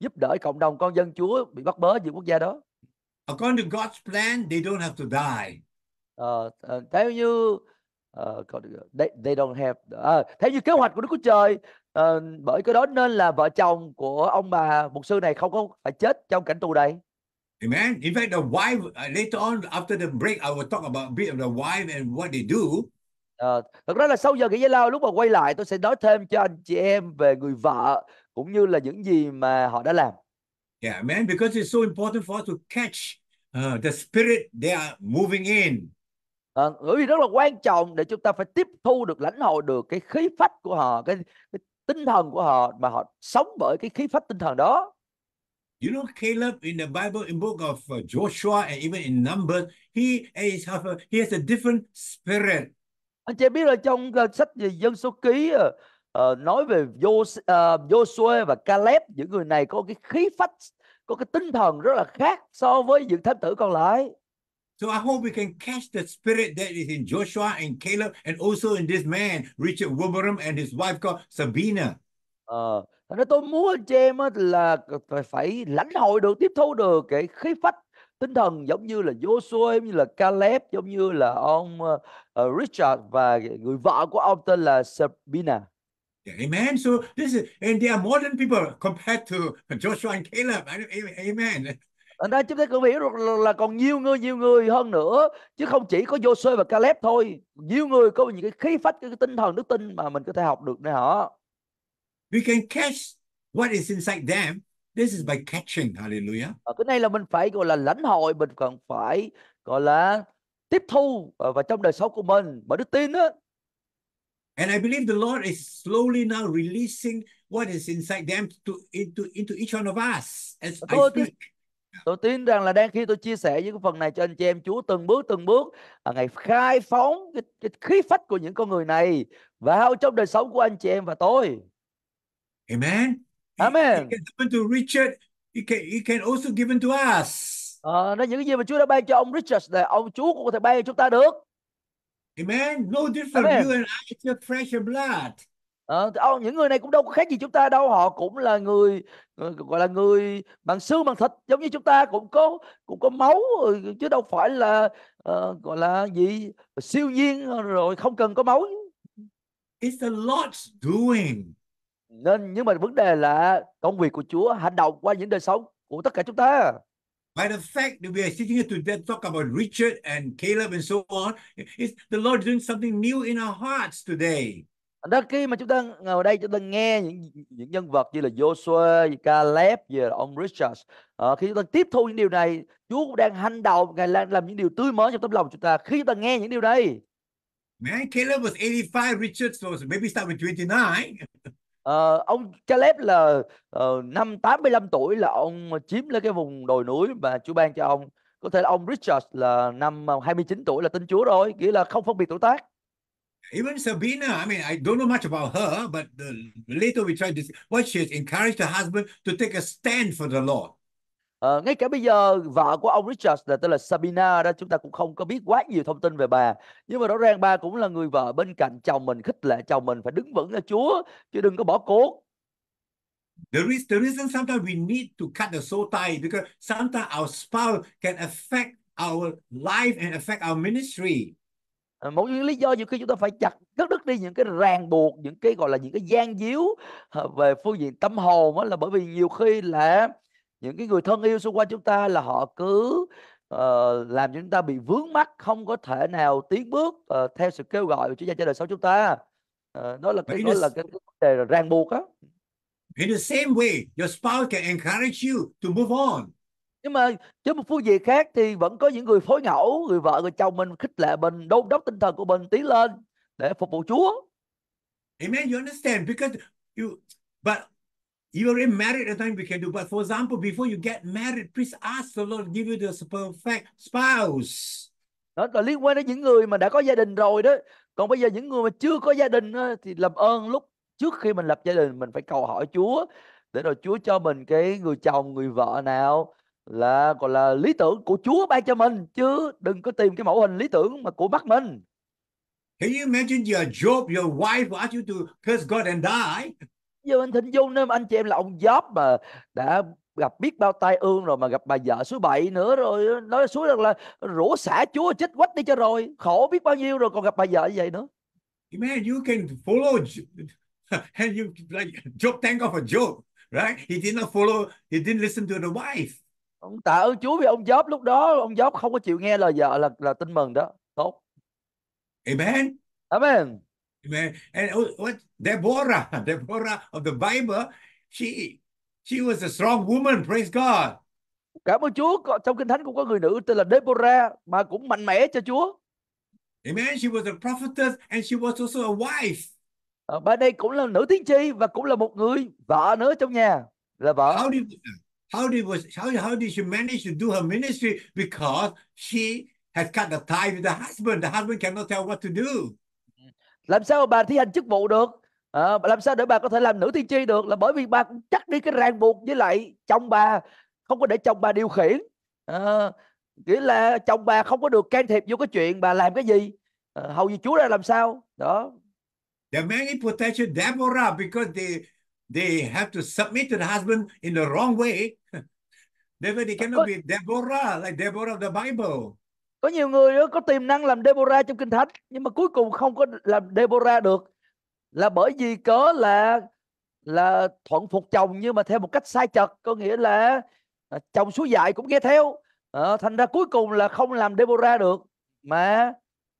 Speaker 2: giúp đỡ cộng đồng con dân Chúa bị bắt bớ những quốc gia đó.
Speaker 1: According to God's plan, they don't have
Speaker 2: to die. Ờ, ờ theo như Ờ, ờ, they, they don't have à, ờ, theo như kế hoạch của Đức Chúa Trời à, bởi cái đó nên là vợ chồng của ông bà mục sư này không có phải chết trong cảnh tù đây.
Speaker 1: Amen. In fact, the wife uh, later on after the break, I will talk about a bit of the wife and what they do. À, thật ra là sau giờ nghỉ giải lao
Speaker 2: lúc mà quay lại tôi sẽ nói thêm cho anh chị em về người vợ cũng như là những gì mà họ đã làm.
Speaker 1: Yeah, man, because it's so important for us to catch uh, the spirit they are
Speaker 2: moving in à, bởi vì rất là quan trọng để chúng ta phải tiếp thu được lãnh hội được cái khí phách của họ cái, cái tinh thần của họ mà họ sống bởi cái khí phách tinh thần đó
Speaker 1: You know, Caleb in the Bible, in book of uh, Joshua and even in Numbers, he is have a, he has a different spirit. Anh chị biết là trong ờ, sách dân
Speaker 2: số ký uh, nói về Joshua uh, và Caleb, những người này có cái khí phách, có cái tinh thần rất là khác so với những thánh tử còn lại.
Speaker 1: So I hope we can catch the spirit that is in Joshua and Caleb and also in this man, Richard Wilbraham and his wife called Sabina. Ờ, uh,
Speaker 2: nên tôi muốn anh chị em là phải, phải lãnh hội được, tiếp thu được cái khí phách tinh thần giống như là Joshua, giống như là Caleb, giống như là ông uh, Richard và người vợ của ông tên là Sabina.
Speaker 1: amen. So this is, and they are modern people compared to Joshua and Caleb. Amen thành ra chúng ta cũng hiểu được
Speaker 2: là, còn nhiều người nhiều người hơn nữa chứ không chỉ có Jose và Caleb thôi nhiều người có những cái khí phách cái tinh thần đức tin mà mình có thể học được nữa họ we can catch what is inside them this is by catching hallelujah à, cái này là mình phải gọi là lãnh hội mình cần phải gọi
Speaker 1: là tiếp thu ờ, và trong đời sống của mình bởi đức tin đó And I believe the Lord is slowly now releasing what is inside them to into into each one of us as ờ, I
Speaker 2: speak tôi tin rằng là đang khi tôi chia sẻ với cái phần này cho anh chị em Chúa từng bước từng bước à, ngày khai phóng cái, cái khí phách của những con người này vào trong đời sống của anh chị em và tôi Amen Amen He, he to Richard
Speaker 1: he can, he can also given to us Ờ, nên những cái gì mà Chúa đã ban cho ông Richard là ông Chúa cũng có thể ban cho chúng ta được. Amen. No different. Amen. You and I are fresh
Speaker 2: blood ờ, những người này cũng đâu có khác gì chúng ta đâu họ cũng là người, ờ, gọi là người bằng xương bằng thịt giống như chúng ta cũng có cũng có máu ừ, chứ đâu phải là uh, gọi là gì siêu nhiên ờ, rồi không cần có máu It's the Lord's
Speaker 1: doing. Nên nhưng
Speaker 2: mà vấn đề là công việc của Chúa hành động
Speaker 1: qua những đời sống của tất cả chúng ta. By the fact that we are sitting here today to talk about Richard and Caleb and so on, it's the Lord doing something new in our hearts today
Speaker 2: đó khi mà chúng ta ngồi đây chúng ta nghe những
Speaker 1: những nhân vật như là Joshua, Caleb,
Speaker 2: như là ông Richards à, khi chúng ta tiếp thu những điều này Chúa cũng đang hành động ngài đang làm những điều tươi mới trong tấm lòng chúng ta khi chúng ta nghe những điều đây Man, Caleb was 85, Richards was
Speaker 1: maybe start with 29. uh,
Speaker 2: ờ, ông Caleb là uh, năm 85 tuổi là ông chiếm lấy cái vùng đồi núi mà Chúa ban cho ông. Có thể là ông Richards là năm 29 tuổi là tin Chúa rồi, nghĩa là không phân biệt tuổi tác
Speaker 1: even Sabina, I mean, I don't know much about her, but the, later we tried to see what she has encouraged her husband to take a stand for the Lord.
Speaker 2: À, ờ, ngay cả bây giờ vợ của ông Richard là tên là Sabina đó chúng ta cũng không có biết quá nhiều thông tin về bà nhưng mà rõ ràng bà cũng là người vợ bên cạnh chồng mình khích lệ chồng mình
Speaker 1: phải đứng vững ở Chúa chứ đừng có bỏ cố. There is the reason sometimes we need to cut the soul tie because sometimes our spouse can affect our life and affect our ministry. Ờ, một những lý do nhiều khi chúng ta phải chặt cắt đứt đi những cái ràng
Speaker 2: buộc những cái gọi là những cái gian díu ờ, về phương diện tâm hồn đó là bởi vì nhiều khi là những cái người thân yêu xung quanh chúng ta là họ cứ uh, làm cho chúng ta bị vướng mắc không có thể nào tiến bước uh, theo sự kêu gọi của Chúa Cha cho đời sống chúng ta uh,
Speaker 1: đó là cái đó là cái
Speaker 2: vấn đề ràng buộc á
Speaker 1: In the same way, your spouse can encourage you to move on nhưng mà chứ một phương diện khác thì vẫn có những người phối ngẫu
Speaker 2: người vợ người chồng mình khích lệ mình đôn đốc tinh thần của mình tiến lên để phục vụ Chúa
Speaker 1: Amen you understand because you but you already married at the time we can do but for example before you get married please ask the Lord to give you the perfect spouse
Speaker 2: đó là liên quan đến những người mà đã có gia đình rồi đó còn bây giờ những người mà chưa có gia đình thì làm ơn lúc trước khi mình lập gia đình mình phải cầu hỏi Chúa để rồi Chúa cho mình cái người chồng người vợ nào là gọi là lý tưởng của Chúa ban cho mình chứ đừng có tìm cái mẫu hình lý tưởng mà của mắt mình. Can you imagine your Job, your wife asked
Speaker 1: you to curse God and die?
Speaker 2: Giờ anh thịnh dung nếu anh chị em là ông Job mà đã gặp biết bao tai ương rồi mà gặp bà vợ số 7 nữa rồi nói suối rằng là rủa xả Chúa chết quách đi cho rồi khổ biết bao nhiêu rồi còn gặp bà vợ như vậy nữa.
Speaker 1: Man, you can follow and you like Job thank God for Job, right? He did not follow, he didn't listen to the wife
Speaker 2: ông tạ ơn Chúa vì ông Job lúc đó ông Job không có chịu nghe lời vợ là
Speaker 1: là tin mừng đó tốt Amen Amen Amen and what oh, oh, Deborah Deborah of the Bible she she was a strong woman praise God cảm ơn Chúa trong kinh thánh cũng có người nữ tên là Deborah mà cũng
Speaker 2: mạnh mẽ cho Chúa Amen she was a prophetess and she was also a wife à, ờ, bà đây cũng là nữ tiên tri và cũng là một người vợ nữa trong nhà là vợ how did,
Speaker 1: How did was how, how did she manage to do her ministry? Because she has cut the tie with the husband. The husband cannot tell what to do. Ừ.
Speaker 2: Làm sao bà thi hành chức vụ được? À, làm sao để bà có thể làm nữ tiên tri được là bởi vì bà cũng chắc đi cái ràng buộc với lại chồng bà không có để chồng bà điều khiển à, nghĩa là chồng bà không có được can thiệp vô cái chuyện bà làm cái gì à, hầu như chúa ra làm sao đó
Speaker 1: The many potential Deborah because they they have to submit to the husband in the wrong way. Therefore, they cannot có... be Deborah, like Deborah of the Bible. Có nhiều
Speaker 2: người đó có tiềm năng làm Deborah trong Kinh Thánh, nhưng mà cuối cùng không có làm Deborah được. Là bởi vì có là là thuận phục chồng nhưng mà theo một cách sai chật. Có nghĩa là à, chồng suối dạy cũng nghe theo. Ờ, thành ra cuối cùng là không làm Deborah được mà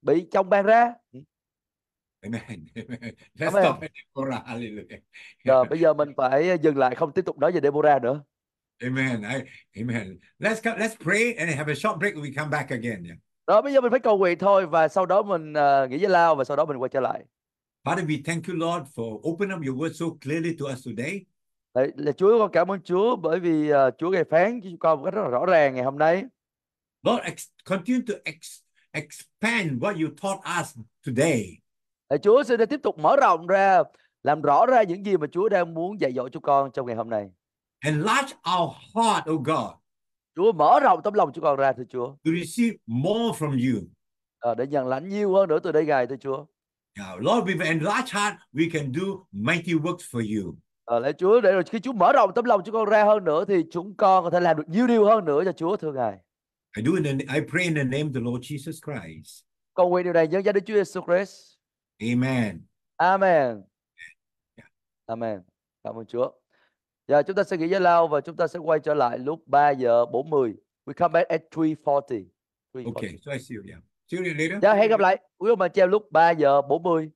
Speaker 2: bị chồng ban ra. Ừ.
Speaker 1: Amen. Let's Amen. stop at Deborah. Hallelujah.
Speaker 2: Rồi bây giờ mình phải dừng lại không tiếp tục nói về Deborah nữa.
Speaker 1: Amen. I, amen. Let's come, let's pray and have a short break when we come back again. Yeah.
Speaker 2: Rồi bây giờ mình phải cầu nguyện thôi và sau đó mình uh, nghỉ giải lao và sau đó mình quay trở lại.
Speaker 1: Father, we thank you Lord for opening up your word so clearly to us today. Đấy, là Chúa con cảm ơn Chúa bởi
Speaker 2: vì uh, Chúa ngài phán cho con rất là rõ ràng ngày hôm nay.
Speaker 1: Lord, ex- continue to ex- expand what you taught us
Speaker 2: today. Chúa xin tiếp tục mở rộng ra làm rõ ra những gì mà Chúa đang muốn dạy dỗ chúng con trong ngày hôm nay. Enlarge our heart, oh God. Chúa mở rộng tấm lòng chúng con ra thưa Chúa. To receive more from you. À, để nhận lãnh nhiều hơn nữa từ đây ngày, thưa Chúa.
Speaker 1: Now, Lord, with an enlarged heart, we can do mighty works for you. À, lạy Chúa để rồi khi Chúa mở rộng tấm lòng chúng con ra hơn nữa
Speaker 2: thì chúng con có thể làm được nhiều điều hơn nữa cho Chúa thưa Ngài.
Speaker 1: I do in the, I pray in the name of the Lord Jesus Christ.
Speaker 2: Con nguyện điều này nhân danh Đức Chúa Jesus Christ. Amen. Amen. Yeah. Dạ. Amen. Cảm ơn Chúa. Giờ dạ, chúng ta sẽ nghỉ giải lao và chúng ta sẽ quay trở lại lúc 3 giờ 40. We come back at 3:40. 3:40. Okay, so I see you. Yeah. See you later. Dạ, hẹn gặp lại. Quý ông bà treo lúc 3 giờ 40.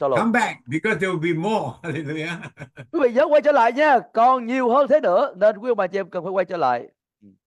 Speaker 2: Sao Come back
Speaker 1: because there will be more. Hallelujah.
Speaker 2: quý vị nhớ quay trở lại nha. Còn nhiều hơn thế nữa nên quý ông bà chị em cần phải quay trở lại.